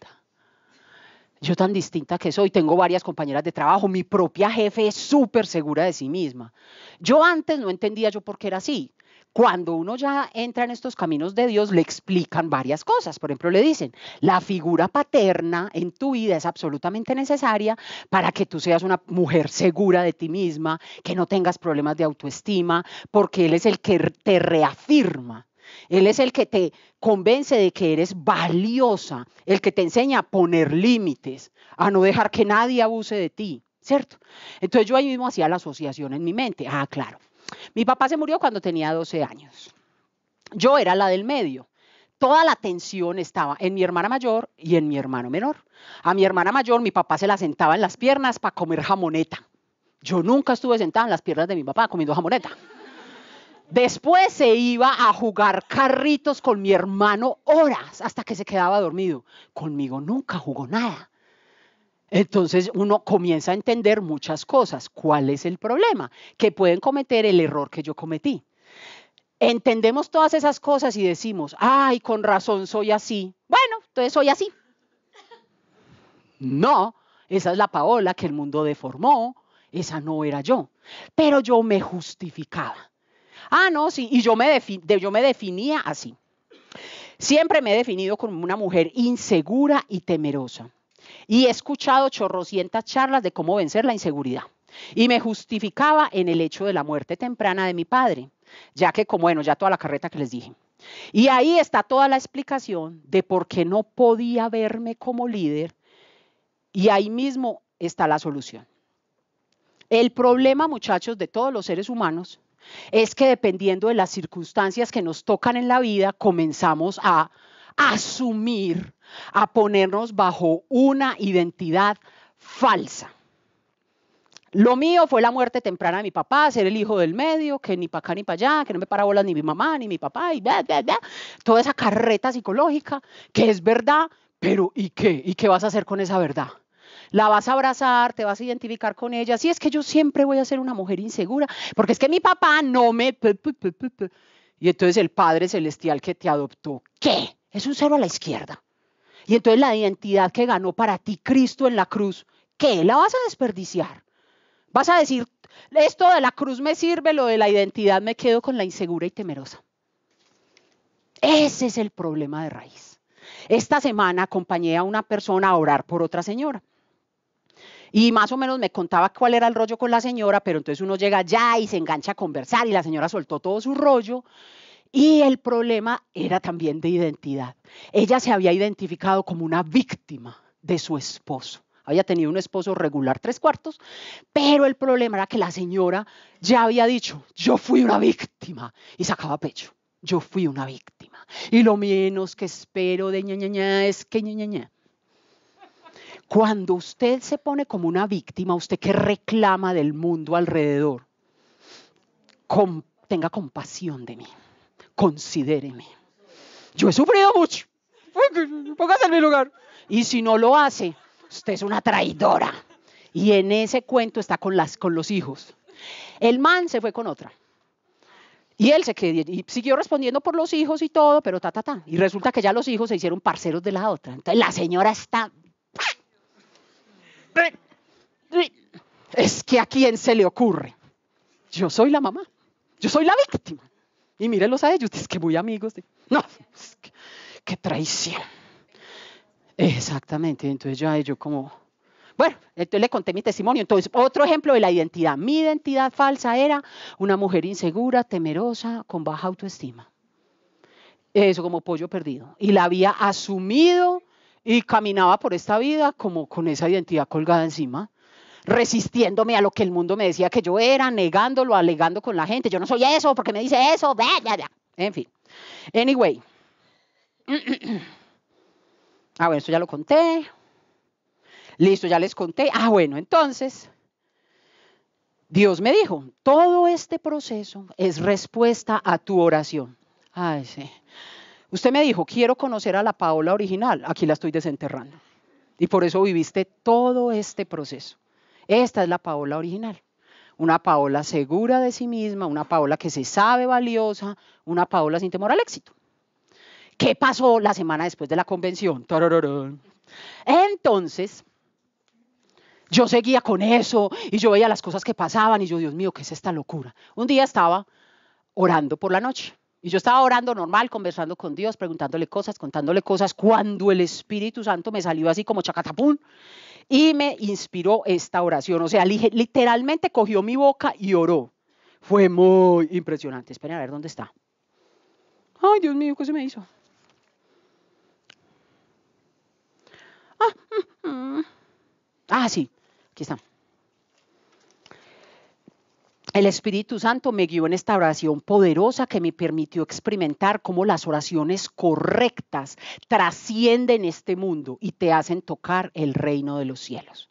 Yo tan distinta que soy, tengo varias compañeras de trabajo, mi propia jefe es súper segura de sí misma. Yo antes no entendía yo por qué era así. Cuando uno ya entra en estos caminos de Dios, le explican varias cosas. Por ejemplo, le dicen, la figura paterna en tu vida es absolutamente necesaria para que tú seas una mujer segura de ti misma, que no tengas problemas de autoestima, porque Él es el que te reafirma. Él es el que te convence de que eres valiosa, el que te enseña a poner límites, a no dejar que nadie abuse de ti, ¿cierto? Entonces yo ahí mismo hacía la asociación en mi mente. Ah, claro. Mi papá se murió cuando tenía 12 años. Yo era la del medio toda la atención estaba en mi hermana mayor y en mi hermano menor. A mi hermana mayor mi papá se la sentaba en las piernas para comer jamoneta. Yo nunca estuve sentada en las piernas de mi papá comiendo jamoneta. Después se iba a jugar carritos con mi hermano horas hasta que se quedaba dormido. Conmigo nunca jugó nada. Entonces uno comienza a entender muchas cosas. ¿Cuál es el problema? Que pueden cometer el error que yo cometí. Entendemos todas esas cosas y decimos, ay, con razón soy así. Bueno, entonces soy así. No, esa es la Paola que el mundo deformó. Esa no era yo. Pero yo me justificaba. Ah, no, sí, y yo me, yo me definía así. Siempre me he definido como una mujer insegura y temerosa. Y he escuchado chorrocientas charlas de cómo vencer la inseguridad. Y me justificaba en el hecho de la muerte temprana de mi padre, ya que, como bueno, ya toda la carreta que les dije. Y ahí está toda la explicación de por qué no podía verme como líder. Y ahí mismo está la solución. El problema, muchachos, de todos los seres humanos es que dependiendo de las circunstancias que nos tocan en la vida, comenzamos a asumir, a ponernos bajo una identidad falsa. Lo mío fue la muerte temprana de mi papá, ser el hijo del medio, que ni para acá ni para allá, que no me para bolas ni mi mamá ni mi papá, y toda esa carreta psicológica que es verdad, pero ¿y qué? ¿Y qué vas a hacer con esa verdad? la vas a abrazar, te vas a identificar con ella. Si es que yo siempre voy a ser una mujer insegura, porque es que mi papá no me... Y entonces el Padre Celestial que te adoptó, ¿qué? Es un cero a la izquierda. Y entonces la identidad que ganó para ti Cristo en la cruz, ¿qué? La vas a desperdiciar. Vas a decir, esto de la cruz me sirve, lo de la identidad me quedo con la insegura y temerosa. Ese es el problema de raíz. Esta semana acompañé a una persona a orar por otra señora. Y más o menos me contaba cuál era el rollo con la señora, pero entonces uno llega allá y se engancha a conversar y la señora soltó todo su rollo. Y el problema era también de identidad. Ella se había identificado como una víctima de su esposo. Había tenido un esposo regular tres cuartos, pero el problema era que la señora ya había dicho, yo fui una víctima, y sacaba pecho, yo fui una víctima. Y lo menos que espero de ñañaña es que ñañaña cuando usted se pone como una víctima, usted que reclama del mundo alrededor, tenga compasión de mí, considéreme. Yo he sufrido mucho, póngase en mi lugar. Y si no lo hace, usted es una traidora. Y en ese cuento está con, los hijos. El man se fue con otra. Y él se quedó, y siguió respondiendo por los hijos y todo, pero ta, ta, ta. Y resulta que ya los hijos se hicieron parceros de la otra. Entonces la señora está es que a quién se le ocurre. Yo soy la mamá, yo soy la víctima. Y mírenlos a ellos, es que muy amigos. No, qué traición. Exactamente, entonces ya yo como, bueno, entonces le conté mi testimonio. Entonces, otro ejemplo de la identidad. Mi identidad falsa era una mujer insegura, temerosa, con baja autoestima. Eso como pollo perdido. Y la había asumido y caminaba por esta vida como con esa identidad colgada encima, resistiéndome a lo que el mundo me decía que yo era, negándolo, alegando con la gente. Yo no soy eso, porque me dice eso, ya En fin. Anyway. Ah, ver, esto ya lo conté. Listo, ya les conté. Ah, bueno, entonces, Dios me dijo, todo este proceso es respuesta a tu oración. Ay, sí. Usted me dijo, quiero conocer a la Paola original, aquí la estoy desenterrando. Y por eso viviste todo este proceso. Esta es la Paola original. Una Paola segura de sí misma, una Paola que se sabe valiosa, una Paola sin temor al éxito. ¿Qué pasó la semana después de la convención? Entonces, yo seguía con eso y yo veía las cosas que pasaban y yo, Dios mío, ¿qué es esta locura? Un día estaba orando por la noche y yo estaba orando normal, conversando con Dios, preguntándole cosas, contándole cosas, cuando el Espíritu Santo me salió así como chacatapún y me inspiró esta oración. O sea, literalmente cogió mi boca y oró. Fue muy impresionante. Esperen a ver dónde está. Ay, Dios mío, ¿qué se me hizo? Ah, mm, mm. ah sí, aquí está. El Espíritu Santo me guió en esta oración poderosa que me permitió experimentar cómo las oraciones correctas trascienden este mundo y te hacen tocar el reino de los cielos.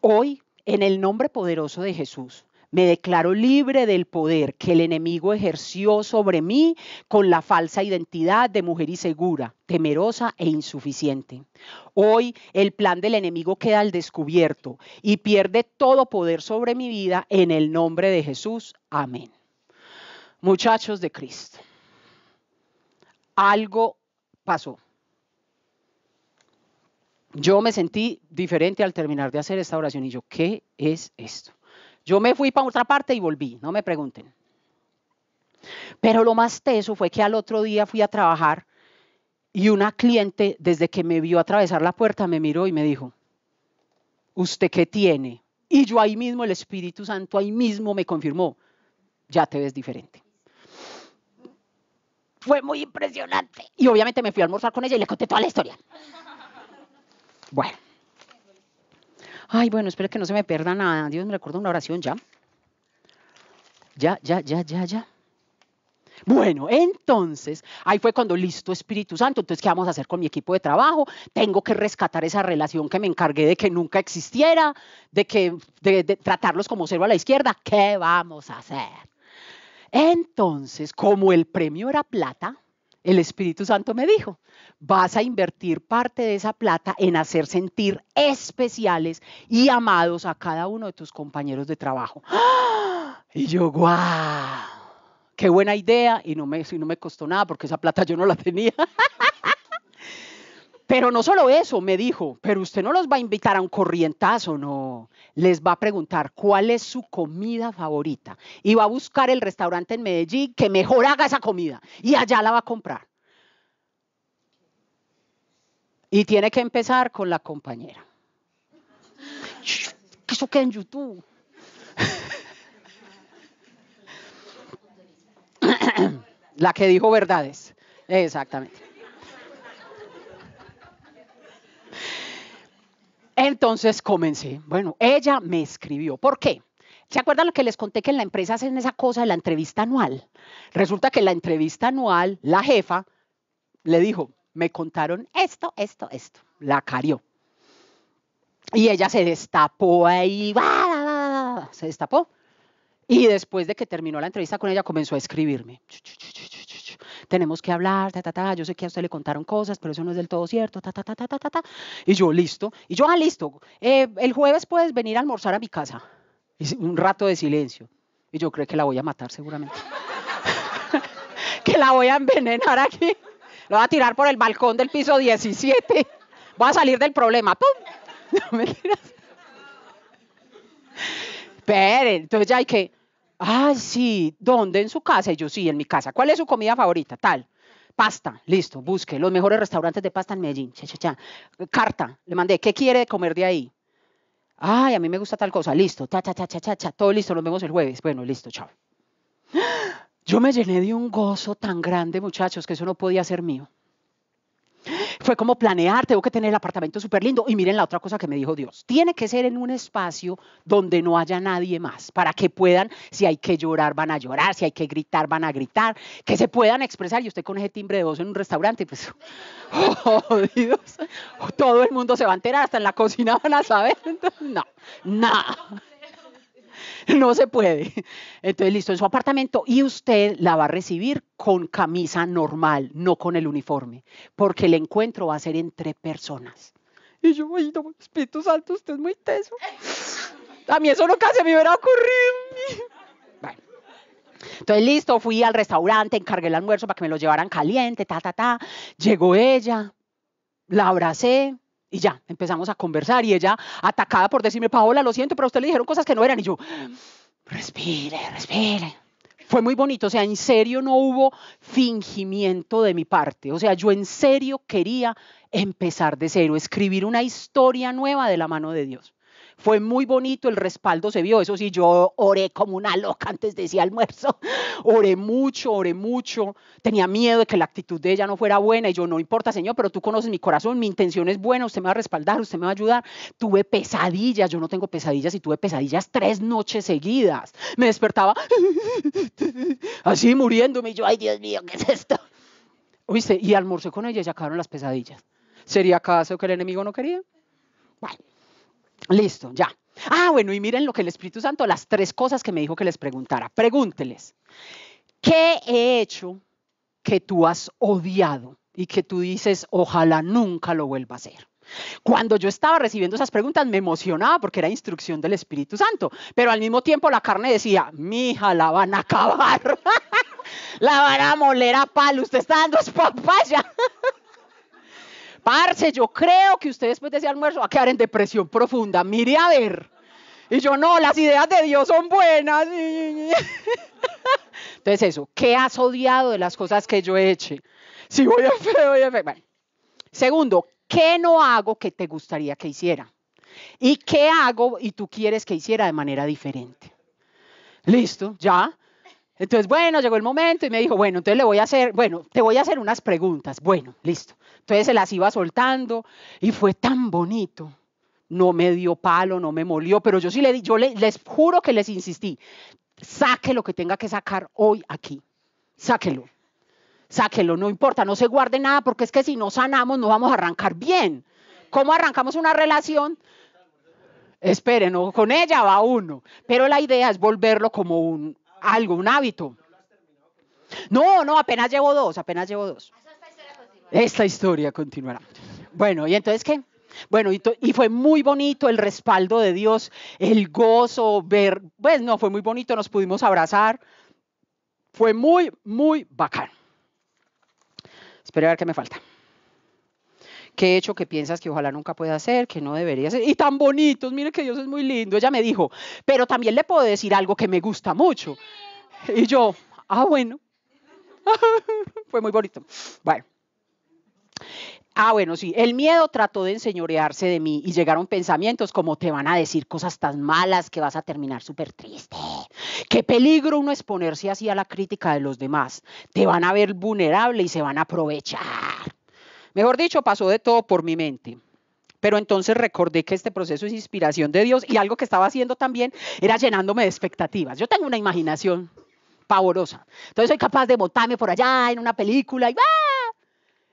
Hoy, en el nombre poderoso de Jesús, me declaro libre del poder que el enemigo ejerció sobre mí con la falsa identidad de mujer insegura, temerosa e insuficiente. Hoy el plan del enemigo queda al descubierto y pierde todo poder sobre mi vida en el nombre de Jesús. Amén. Muchachos de Cristo, algo pasó. Yo me sentí diferente al terminar de hacer esta oración y yo, ¿qué es esto? Yo me fui para otra parte y volví, no me pregunten. Pero lo más teso fue que al otro día fui a trabajar y una cliente, desde que me vio atravesar la puerta, me miró y me dijo, ¿usted qué tiene? Y yo ahí mismo, el Espíritu Santo ahí mismo me confirmó, ya te ves diferente. Fue muy impresionante. Y obviamente me fui a almorzar con ella y le conté toda la historia. Bueno. Ay, bueno, espero que no se me pierda nada. Dios me recuerda una oración ya. Ya, ya, ya, ya, ya. Bueno, entonces, ahí fue cuando listo Espíritu Santo, entonces, ¿qué vamos a hacer con mi equipo de trabajo? Tengo que rescatar esa relación que me encargué de que nunca existiera, de que de, de tratarlos como cero a la izquierda. ¿Qué vamos a hacer? Entonces, como el premio era plata, el Espíritu Santo me dijo, vas a invertir parte de esa plata en hacer sentir especiales y amados a cada uno de tus compañeros de trabajo. ¡Ah! Y yo, guau, qué buena idea. y no me costó nada porque esa plata yo no la tenía. Pero no solo eso, me dijo, pero usted no los va a invitar a un corrientazo, no les va a preguntar cuál es su comida favorita y va a buscar el restaurante en Medellín que mejor haga esa comida y allá la va a comprar. Y tiene que empezar con la compañera. ¿Qué eso queda en YouTube. la que dijo verdades. Exactamente. Entonces comencé. Bueno, ella me escribió. ¿Por qué? ¿Se acuerdan lo que les conté que en la empresa hacen esa cosa de la entrevista anual? Resulta que en la entrevista anual, la jefa le dijo, me contaron esto, esto, esto. La carió. Y ella se destapó ahí, se destapó. Y después de que terminó la entrevista con ella, comenzó a escribirme tenemos que hablar, ta, ta, ta, yo sé que a usted le contaron cosas, pero eso no es del todo cierto, ta, ta, ta, ta, ta, Y yo, listo. Y yo, ah, listo, eh, el jueves puedes venir a almorzar a mi casa. un rato de silencio. Y yo creo que la voy a matar seguramente. que la voy a envenenar aquí. Lo voy a tirar por el balcón del piso 17. Voy a salir del problema. ¡Pum! No me tiras. Pero, entonces ya hay que Ah, sí, ¿dónde? En su casa. Y yo, sí, en mi casa. ¿Cuál es su comida favorita? Tal. Pasta, listo, busque los mejores restaurantes de pasta en Medellín. Cha, cha, cha. Carta, le mandé, ¿qué quiere comer de ahí? Ay, a mí me gusta tal cosa, listo, cha, cha, cha, cha, cha, todo listo, nos vemos el jueves. Bueno, listo, chao. Yo me llené de un gozo tan grande, muchachos, que eso no podía ser mío fue como planear, tengo que tener el apartamento súper lindo. Y miren la otra cosa que me dijo Dios, tiene que ser en un espacio donde no haya nadie más, para que puedan, si hay que llorar, van a llorar, si hay que gritar, van a gritar, que se puedan expresar. Y usted con ese timbre de voz en un restaurante, pues, oh, todo el mundo se va a enterar, hasta en la cocina van a saber. Entonces, no, nada. no se puede. Entonces, listo, en su apartamento y usted la va a recibir con camisa normal, no con el uniforme, porque el encuentro va a ser entre personas. Y yo, ay, no, Espíritu Santo, usted es muy teso. A mí eso no casi me hubiera ocurrido. Bueno. Entonces, listo, fui al restaurante, encargué el almuerzo para que me lo llevaran caliente, ta, ta, ta. Llegó ella, la abracé, y ya, empezamos a conversar y ella atacada por decirme, Paola, lo siento, pero a usted le dijeron cosas que no eran. Y yo, respire, respire. Fue muy bonito, o sea, en serio no hubo fingimiento de mi parte. O sea, yo en serio quería empezar de cero, escribir una historia nueva de la mano de Dios. Fue muy bonito, el respaldo se vio, eso sí, yo oré como una loca antes de ese almuerzo, oré mucho, oré mucho, tenía miedo de que la actitud de ella no fuera buena y yo no importa, Señor, pero tú conoces mi corazón, mi intención es buena, usted me va a respaldar, usted me va a ayudar. Tuve pesadillas, yo no tengo pesadillas y tuve pesadillas tres noches seguidas. Me despertaba así muriéndome y yo, ay Dios mío, ¿qué es esto? ¿Oíste? Y almorcé con ella y se acabaron las pesadillas. ¿Sería caso que el enemigo no quería? Bueno. Listo, ya. Ah, bueno, y miren lo que el Espíritu Santo, las tres cosas que me dijo que les preguntara. Pregúnteles, ¿qué he hecho que tú has odiado y que tú dices, ojalá nunca lo vuelva a hacer? Cuando yo estaba recibiendo esas preguntas me emocionaba porque era instrucción del Espíritu Santo, pero al mismo tiempo la carne decía, mija, la van a acabar, la van a moler a palo, usted está dando espapaya." Parce, yo creo que usted después de ese almuerzo va a quedar en depresión profunda. Mire a ver. Y yo, no, las ideas de Dios son buenas. Entonces, eso, ¿qué has odiado de las cosas que yo he hecho? Si voy a fe, voy a fe. Segundo, ¿qué no hago que te gustaría que hiciera? ¿Y qué hago y tú quieres que hiciera de manera diferente? Listo, ya. Entonces, bueno, llegó el momento y me dijo, bueno, entonces le voy a hacer, bueno, te voy a hacer unas preguntas. Bueno, listo. Entonces se las iba soltando y fue tan bonito. No me dio palo, no me molió, pero yo sí le di, yo le, les juro que les insistí, saque lo que tenga que sacar hoy aquí, sáquelo, sáquelo, no importa, no se guarde nada, porque es que si no sanamos no vamos a arrancar bien. ¿Cómo arrancamos una relación? Esperen, no, con ella va uno, pero la idea es volverlo como un, algo, un hábito. No, no, apenas llevo dos, apenas llevo dos. Esta historia continuará. Bueno, ¿y entonces qué? Bueno, y, fue muy bonito el respaldo de Dios, el gozo, ver, pues no, fue muy bonito, nos pudimos abrazar. Fue muy, muy bacán. espero a ver qué me falta. ¿Qué he hecho que piensas que ojalá nunca pueda hacer, que no debería hacer, y tan bonitos, mire que Dios es muy lindo, ella me dijo, pero también le puedo decir algo que me gusta mucho. Y yo, ah, bueno, fue muy bonito. Bueno. Ah, bueno, sí, el miedo trató de enseñorearse de mí y llegaron pensamientos como te van a decir cosas tan malas que vas a terminar súper triste. Qué peligro uno exponerse así a la crítica de los demás. Te van a ver vulnerable y se van a aprovechar. Mejor dicho, pasó de todo por mi mente. Pero entonces recordé que este proceso es inspiración de Dios y algo que estaba haciendo también era llenándome de expectativas. Yo tengo una imaginación pavorosa. Entonces soy capaz de montarme por allá en una película y va.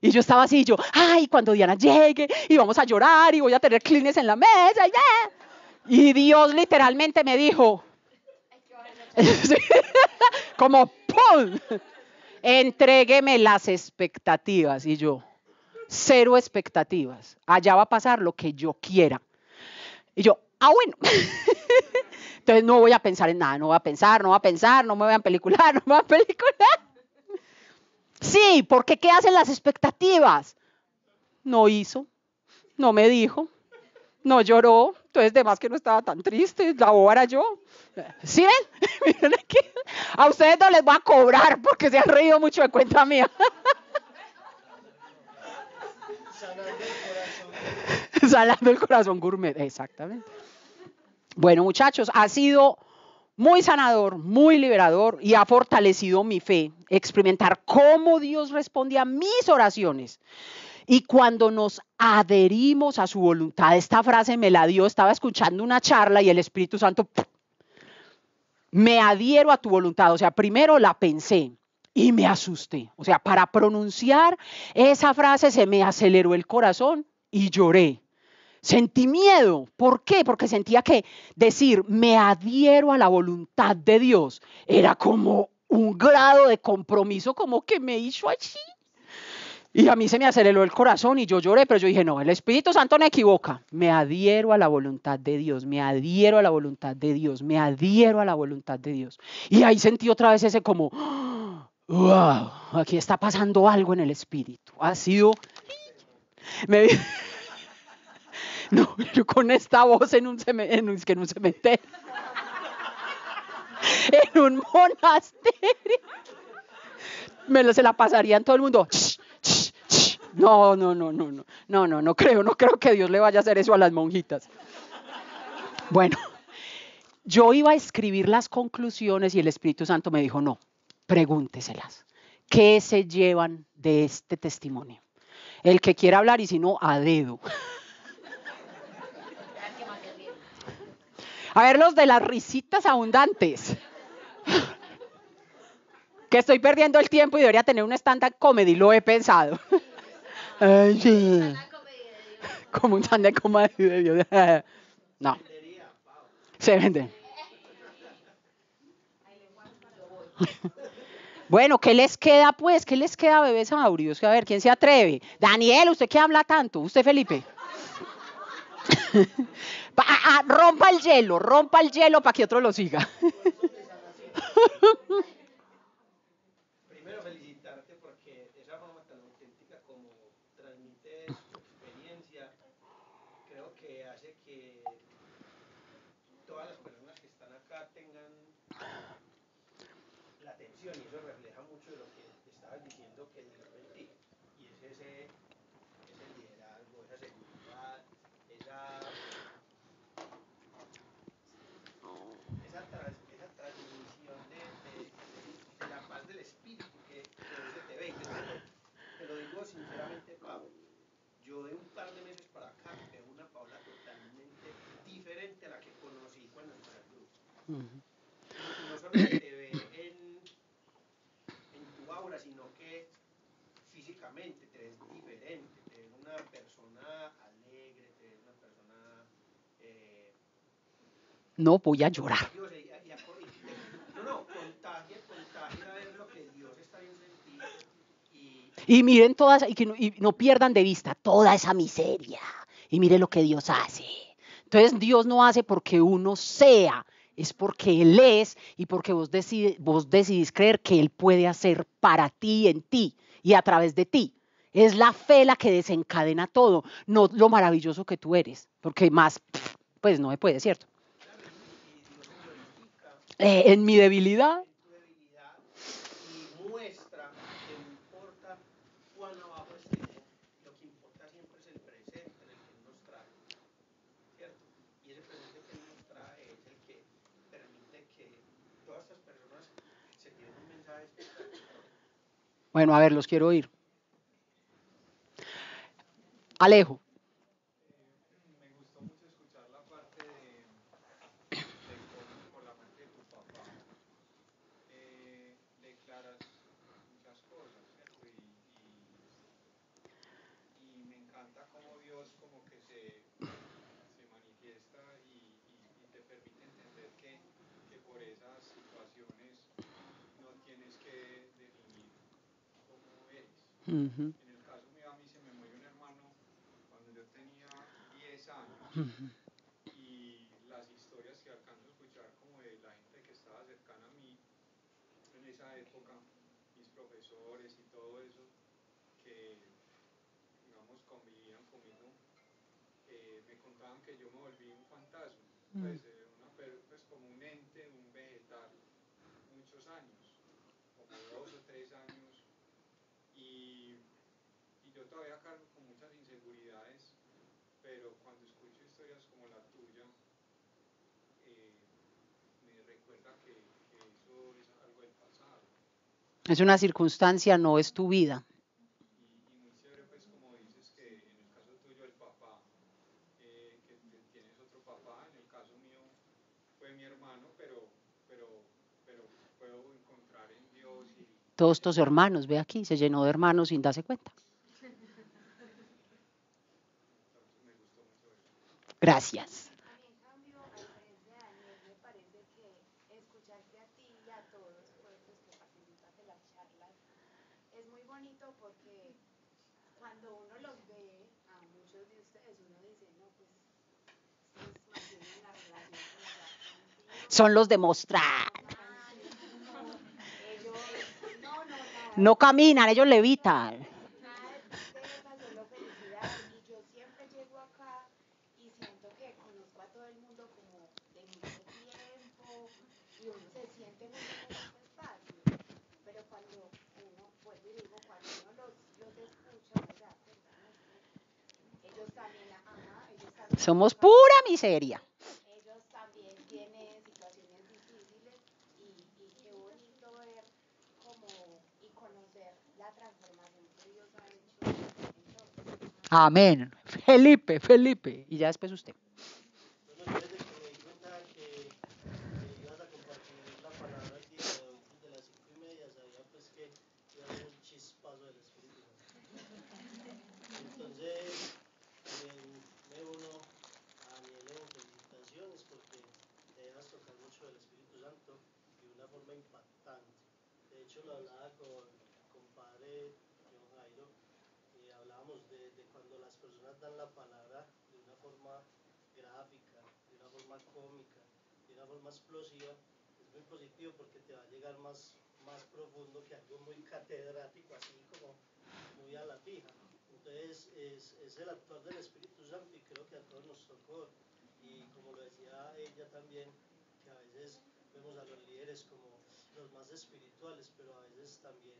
Y yo estaba así, yo, ay, cuando Diana llegue y vamos a llorar y voy a tener clines en la mesa y Y Dios literalmente me dijo, como ¡pum! Entrégueme las expectativas. Y yo, cero expectativas. Allá va a pasar lo que yo quiera. Y yo, ah, bueno. Entonces no voy a pensar en nada, no voy a pensar, no voy a pensar, no me voy a pelicular, no me voy a pelicular. Sí, porque ¿qué hacen las expectativas? No hizo, no me dijo, no lloró, entonces de más que no estaba tan triste, la boba era yo. ¿Sí ven? Miren aquí. A ustedes no les voy a cobrar porque se han reído mucho de cuenta mía. Salando el corazón. gourmet, exactamente. Bueno, muchachos, ha sido muy sanador, muy liberador y ha fortalecido mi fe, experimentar cómo Dios responde a mis oraciones. Y cuando nos adherimos a su voluntad, esta frase me la dio, estaba escuchando una charla y el Espíritu Santo, me adhiero a tu voluntad. O sea, primero la pensé, y me asusté. O sea, para pronunciar esa frase se me aceleró el corazón y lloré. Sentí miedo. ¿Por qué? Porque sentía que decir me adhiero a la voluntad de Dios era como un grado de compromiso como que me hizo así. Y a mí se me aceleró el corazón y yo lloré, pero yo dije, no, el Espíritu Santo me equivoca. Me adhiero a la voluntad de Dios, me adhiero a la voluntad de Dios, me adhiero a la voluntad de Dios. Y ahí sentí otra vez ese como, aquí está pasando algo en el espíritu. Ha sido... No, yo con esta voz en un, en un, cementerio. En un monasterio. Me lo, se la pasarían todo el mundo. No, no, no, no, no, no, no, no creo, no creo que Dios le vaya a hacer eso a las monjitas. Bueno, yo iba a escribir las conclusiones y el Espíritu Santo me dijo, no, pregúnteselas. ¿Qué se llevan de este testimonio? El que quiera hablar y si no, a dedo. A ver, los de las risitas abundantes. Que estoy perdiendo el tiempo y debería tener un stand-up comedy, lo he pensado. Como un stand-up comedy de Dios. No. Se vende. Bueno, ¿qué les queda pues? ¿Qué les queda, bebés que A ver, ¿quién se atreve? Daniel, ¿usted qué habla tanto? ¿Usted, Felipe? Ah, ah, rompa el hielo, rompa el hielo para que otro lo siga.
de un par de meses para acá veo una Paula totalmente diferente a la que conocí cuando entré al grupo. No solo te ve en, en tu aura, sino que físicamente te ves diferente, te ves una persona alegre, te ves una persona...
Eh, no voy a llorar. Y miren todas, y, que no, pierdan de vista toda esa miseria. Y mire lo que Dios hace. Entonces Dios no hace porque uno sea, es porque Él es y porque vos, decidís creer que Él puede hacer para ti, en ti y a través de ti. Es la fe la que desencadena todo, no lo maravilloso que tú eres, porque más, pues no me puede, ¿cierto? Eh, en mi debilidad importa cuán abajo estemos, lo que importa siempre es el presente en el que Él nos
trae, ¿cierto? Y ese presente que Él nos trae es el que permite que todas estas personas se lleven un mensaje
Bueno, a ver, los quiero oír. Alejo.
En el caso mío, a mí se me murió un hermano cuando yo tenía 10 años. Y las historias que alcanzo a escuchar, como de la gente que estaba cercana a mí en esa época, mis profesores y todo eso, que, digamos, convivían conmigo, eh, me contaban que yo me volví un fantasma. Mm. Pues, eh, todavía con muchas inseguridades, pero cuando escucho historias como la tuya, eh, me recuerda que,
que eso es algo del pasado. Es una circunstancia, no es tu vida. todos estos hermanos, ve aquí, se llenó de hermanos sin darse cuenta. Gracias. En cambio, al 13 me parece que
escucharte a ti y a todos los cuerpos que participan de las charlas es muy bonito porque cuando uno los ve a muchos de ustedes, uno dice: No, pues
son los de mostrar. No caminan, ellos levitan.
todo el mundo como de mucho tiempo y uno se siente muy poco este espacio. Pero cuando uno, pues digo, cuando uno los, escucha,
¿verdad? Ellos también la ellos también Somos pura miseria. Ellos también tienen situaciones difíciles y, y qué bonito ver como y conocer la transformación que Dios ha hecho. Entonces, Amén. Felipe, Felipe. Y ya después usted.
impactante. De hecho, lo hablaba con compadre John Jairo, y hablábamos de, de, cuando las personas dan la palabra de una forma gráfica, de una forma cómica, de una forma explosiva, es muy positivo porque te va a llegar más, más profundo que algo muy catedrático, así como muy a la fija. Entonces es, es el actor del Espíritu Santo y creo que a todos nos tocó. Y como lo decía ella también, que a veces vemos a los líderes como los más espirituales, pero a veces también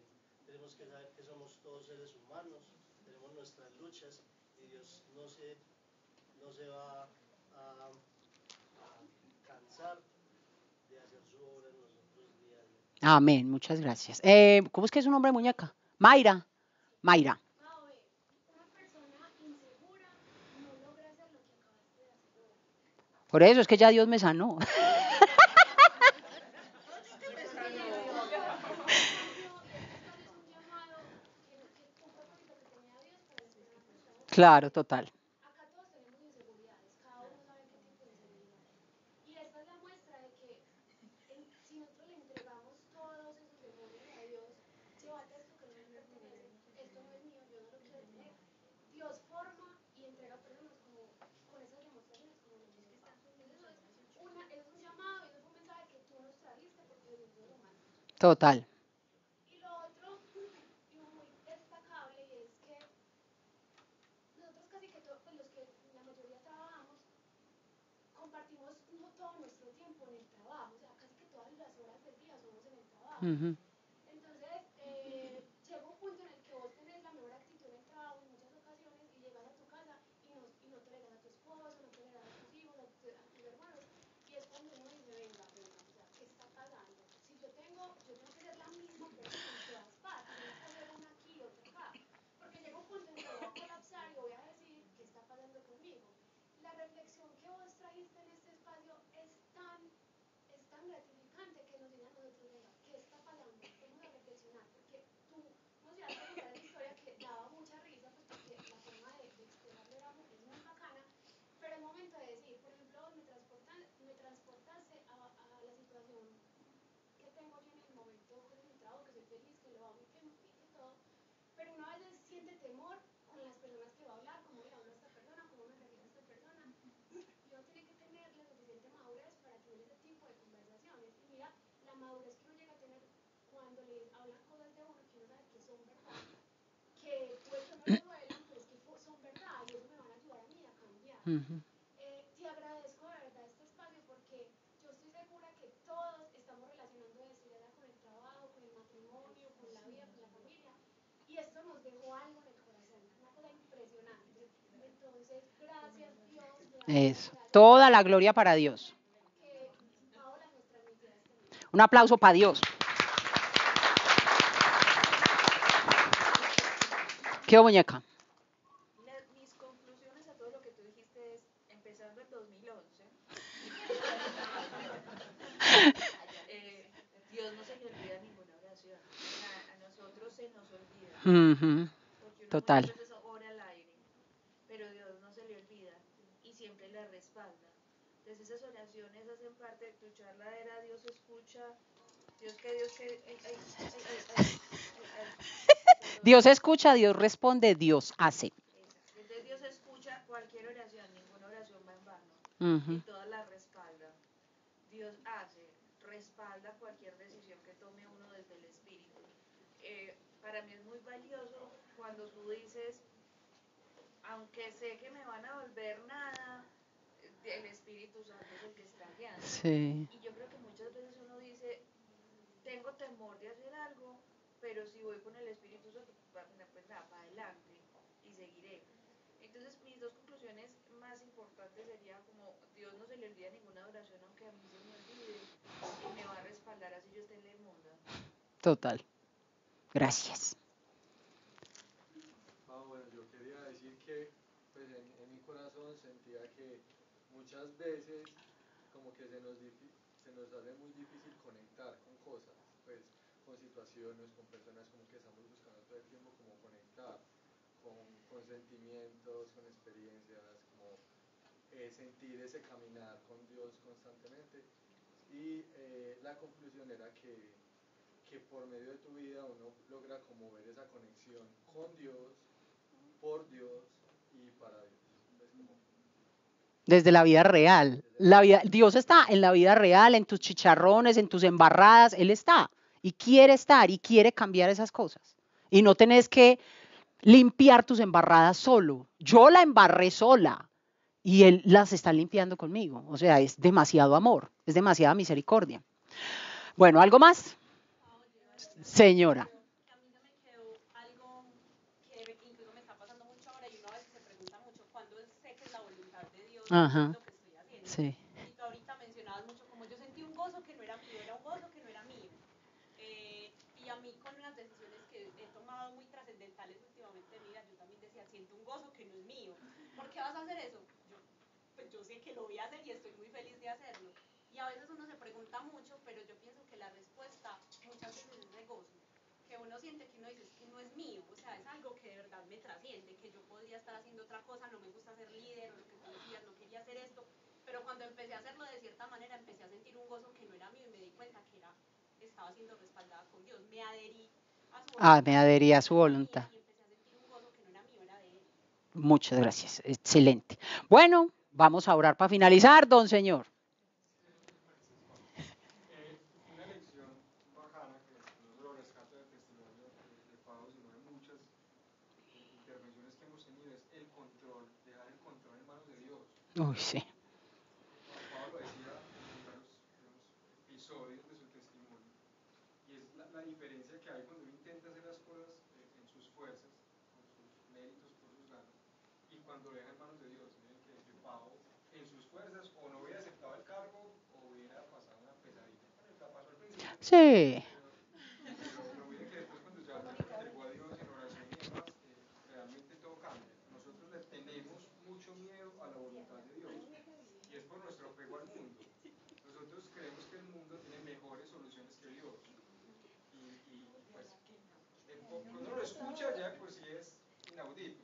tenemos que saber que somos todos seres humanos, tenemos nuestras luchas y Dios no se, no se va a, a cansar de hacer su
obra en nosotros diariamente. Amén, muchas gracias. Eh, ¿Cómo es que es su nombre, muñeca? Mayra. Mayra. Por eso es que ya Dios me sanó. Claro, total. Acá todos tenemos inseguridades, cada uno sabe qué tipo de inseguridad. Y esta
es la muestra de que si nosotros le entregamos todos esos demonios a Dios, llévate esto que no me pertenece, esto no es mío, yo no lo quiero tener. Dios forma y entrega personas como con esas demostraciones, como los que están. Entonces, es, una, es un llamado, y es un mensaje que tú nos
trajiste porque Dios es humano. Total.
Entonces, eh, llegó un punto en el que vos tenés la mejor actitud en el trabajo en muchas ocasiones y llegas a tu casa y no, y no a tu esposo, no toleras a tus hijos, a, a tus hermanos. Y es cuando no dice, venga, venga, o sea, ¿qué está pasando? Si yo tengo, yo tengo que ser la misma persona en todas partes, no poner una aquí y otra acá. Porque llegó un punto en el que voy a colapsar y voy a decir, ¿qué está pasando conmigo? La reflexión que vos trajiste en este espacio es tan, es tan gratificante eh, te agradezco de verdad este espacio porque yo estoy segura que todos estamos relacionando desigualdad con el trabajo, con el matrimonio, con la vida, con la familia. Y esto nos dejó algo en el corazón, una cosa impresionante.
Entonces, gracias Dios. Eso. Toda la gloria para Dios. Este Un aplauso para Dios. ¿Qué muñeca?
Uh Total. ora al aire, pero Dios no se le olvida y siempre le respalda. Entonces esas oraciones hacen parte de tu charla, era Dios escucha, Dios que Dios
que... Ay, ay, ay, Dios escucha, Dios responde, Dios hace. Entonces Dios escucha cualquier oración, ninguna oración va en vano. Uh Y toda la
respalda. Dios hace, respalda cualquier decisión que tome uno desde el Espíritu. Eh, para mí es muy valioso cuando tú dices, aunque sé que me van a volver nada, el Espíritu Santo es el que está guiando. Y yo creo que muchas veces uno dice, tengo temor de hacer algo, pero si voy con el Espíritu Santo, pues nada, para adelante y seguiré. Entonces, mis dos conclusiones más importantes serían como, Dios no se le olvida ninguna oración, aunque a mí
se me olvide, y me va a respaldar así yo esté en el mundo. Total. Gracias.
Ah, bueno, yo quería decir que pues, en, en, mi corazón sentía que muchas veces como que se nos, se nos hace muy difícil conectar con cosas, pues con situaciones, con personas como que estamos buscando todo el tiempo como conectar, con, con sentimientos, con experiencias, como eh, sentir ese caminar con Dios constantemente. Y eh, la conclusión era que que por medio de tu vida
uno logra como ver esa conexión con Dios, por Dios y para Dios.
Desde la vida real. La Dios está en la vida real, en tus chicharrones, en tus embarradas, Él está y quiere estar y quiere cambiar esas cosas. Y no tenés que limpiar tus embarradas solo. Yo la embarré sola y Él las está limpiando conmigo. O sea, es demasiado amor, es demasiada misericordia. Bueno, ¿algo más? señora. A mí me me quedó algo que incluso está pasando mucho ahora Y se pregunta mucho ¿cuándo sé que que es la voluntad de Dios? lo estoy tú ahorita
mencionabas mucho como yo sentí un gozo que no era mío, era un gozo que no era mío. y a mí con las decisiones que he tomado muy trascendentales últimamente en yo también decía, siento un gozo que no es mío. ¿Por qué vas a hacer eso? pues yo sé que lo voy a hacer y estoy muy feliz de hacerlo. Y a veces uno se pregunta mucho, pero yo pienso que la respuesta muchas que uno siente que uno dice es que no es mío, o sea, es algo que de verdad me trasciende, que yo podría estar haciendo otra cosa, no me gusta ser líder, lo que tú decías, no quería hacer esto, pero cuando empecé a hacerlo de cierta manera, empecé a sentir un gozo que no era mío y me di cuenta que
estaba siendo respaldada con Dios, me adherí a su ah, voluntad. Ah, me adherí a su voluntad. Muchas gracias, excelente. Bueno, vamos a orar para finalizar, don Señor. Uy, sí. Pablo decía en
episodios de su testimonio, y es la, la, diferencia que hay cuando uno intenta hacer las cosas en sus fuerzas, por sus méritos, por sus ganas, y cuando lo deja en manos de Dios. Miren que yo, Pablo, en sus fuerzas, o no hubiera aceptado el cargo, o hubiera pasado
una pesadilla. al principio. Sí.
cuando uno lo escucha ya pues sí es inaudible,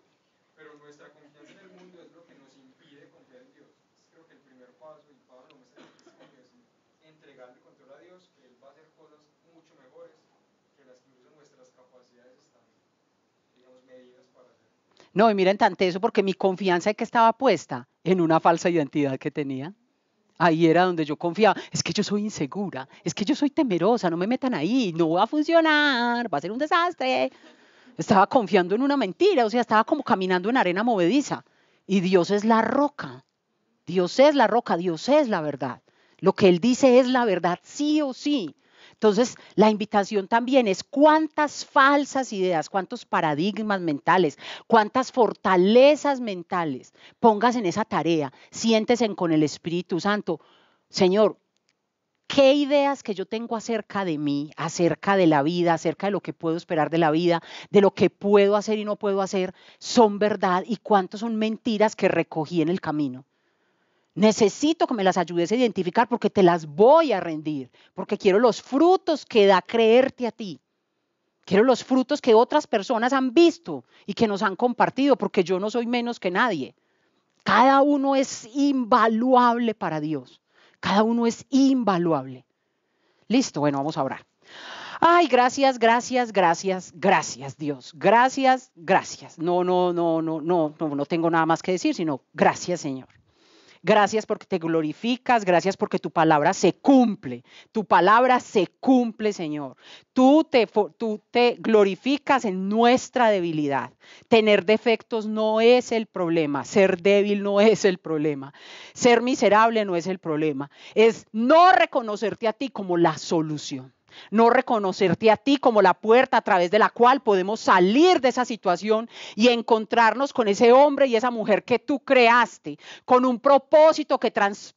pero nuestra confianza en el mundo es lo que nos impide confiar en Dios. creo que el primer paso, y Pablo difícil
es entregarle control a Dios, que Él va a hacer cosas mucho mejores que las que
nuestras capacidades están,
digamos, medidas para hacer. No, y miren tanto eso porque mi confianza que estaba puesta en una falsa identidad que tenía ahí era donde yo confiaba. Es que yo soy insegura, es que yo soy temerosa, no me metan ahí, no va a funcionar, va a ser un desastre. Estaba confiando en una mentira, o sea, estaba como caminando en arena movediza. Y Dios es la roca, Dios es la roca, Dios es la verdad. Lo que Él dice es la verdad, sí o sí. Entonces, la invitación también es cuántas falsas ideas, cuántos paradigmas mentales, cuántas fortalezas mentales pongas en esa tarea, siéntese con el Espíritu Santo. Señor, qué ideas que yo tengo acerca de mí, acerca de la vida, acerca de lo que puedo esperar de la vida, de lo que puedo hacer y no puedo hacer, son verdad y cuántos son mentiras que recogí en el camino. Necesito que me las ayudes a identificar porque te las voy a rendir, porque quiero los frutos que da creerte a ti. Quiero los frutos que otras personas han visto y que nos han compartido, porque yo no soy menos que nadie. Cada uno es invaluable para Dios. Cada uno es invaluable. Listo, bueno, vamos a orar. Ay, gracias, gracias, gracias, gracias, Dios. Gracias, gracias. No, no, no, no, no, no, no tengo nada más que decir, sino gracias, Señor. Gracias porque te glorificas, gracias porque tu palabra se cumple. Tu palabra se cumple, Señor. Tú te, glorificas en nuestra debilidad. Tener defectos no es el problema, ser débil no es el problema, ser miserable no es el problema. Es no reconocerte a ti como la solución no reconocerte a ti como la puerta a través de la cual podemos salir de esa situación y encontrarnos con ese hombre y esa mujer que tú creaste, con un propósito que trans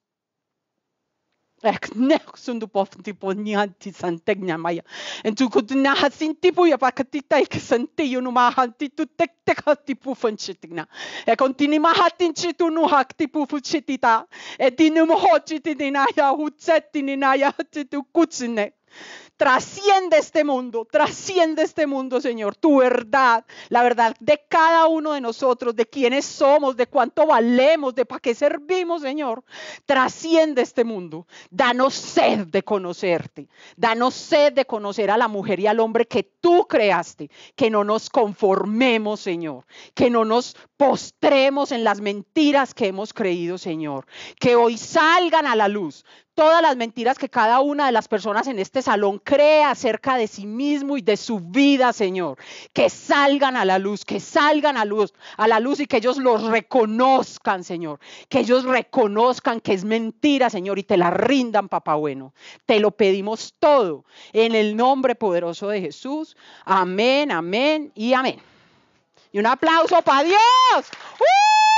trasciende este mundo, trasciende este mundo, Señor, tu verdad, la verdad de cada uno de nosotros, de quiénes somos, de cuánto valemos, de para qué servimos, Señor, trasciende este mundo. Danos sed de conocerte, danos sed de conocer a la mujer y al hombre que tú creaste, que no nos conformemos, Señor, que no nos postremos en las mentiras que hemos creído, Señor, que hoy salgan a la luz todas las mentiras que cada una de las personas en este salón crea acerca de sí mismo y de su vida, Señor. Que salgan a la luz, que salgan a luz, a la luz y que ellos los reconozcan, Señor. Que ellos reconozcan que es mentira, Señor, y te la rindan, papá bueno. Te lo pedimos todo en el nombre poderoso de Jesús. Amén, amén y amén. Y un aplauso para Dios. ¡Uh!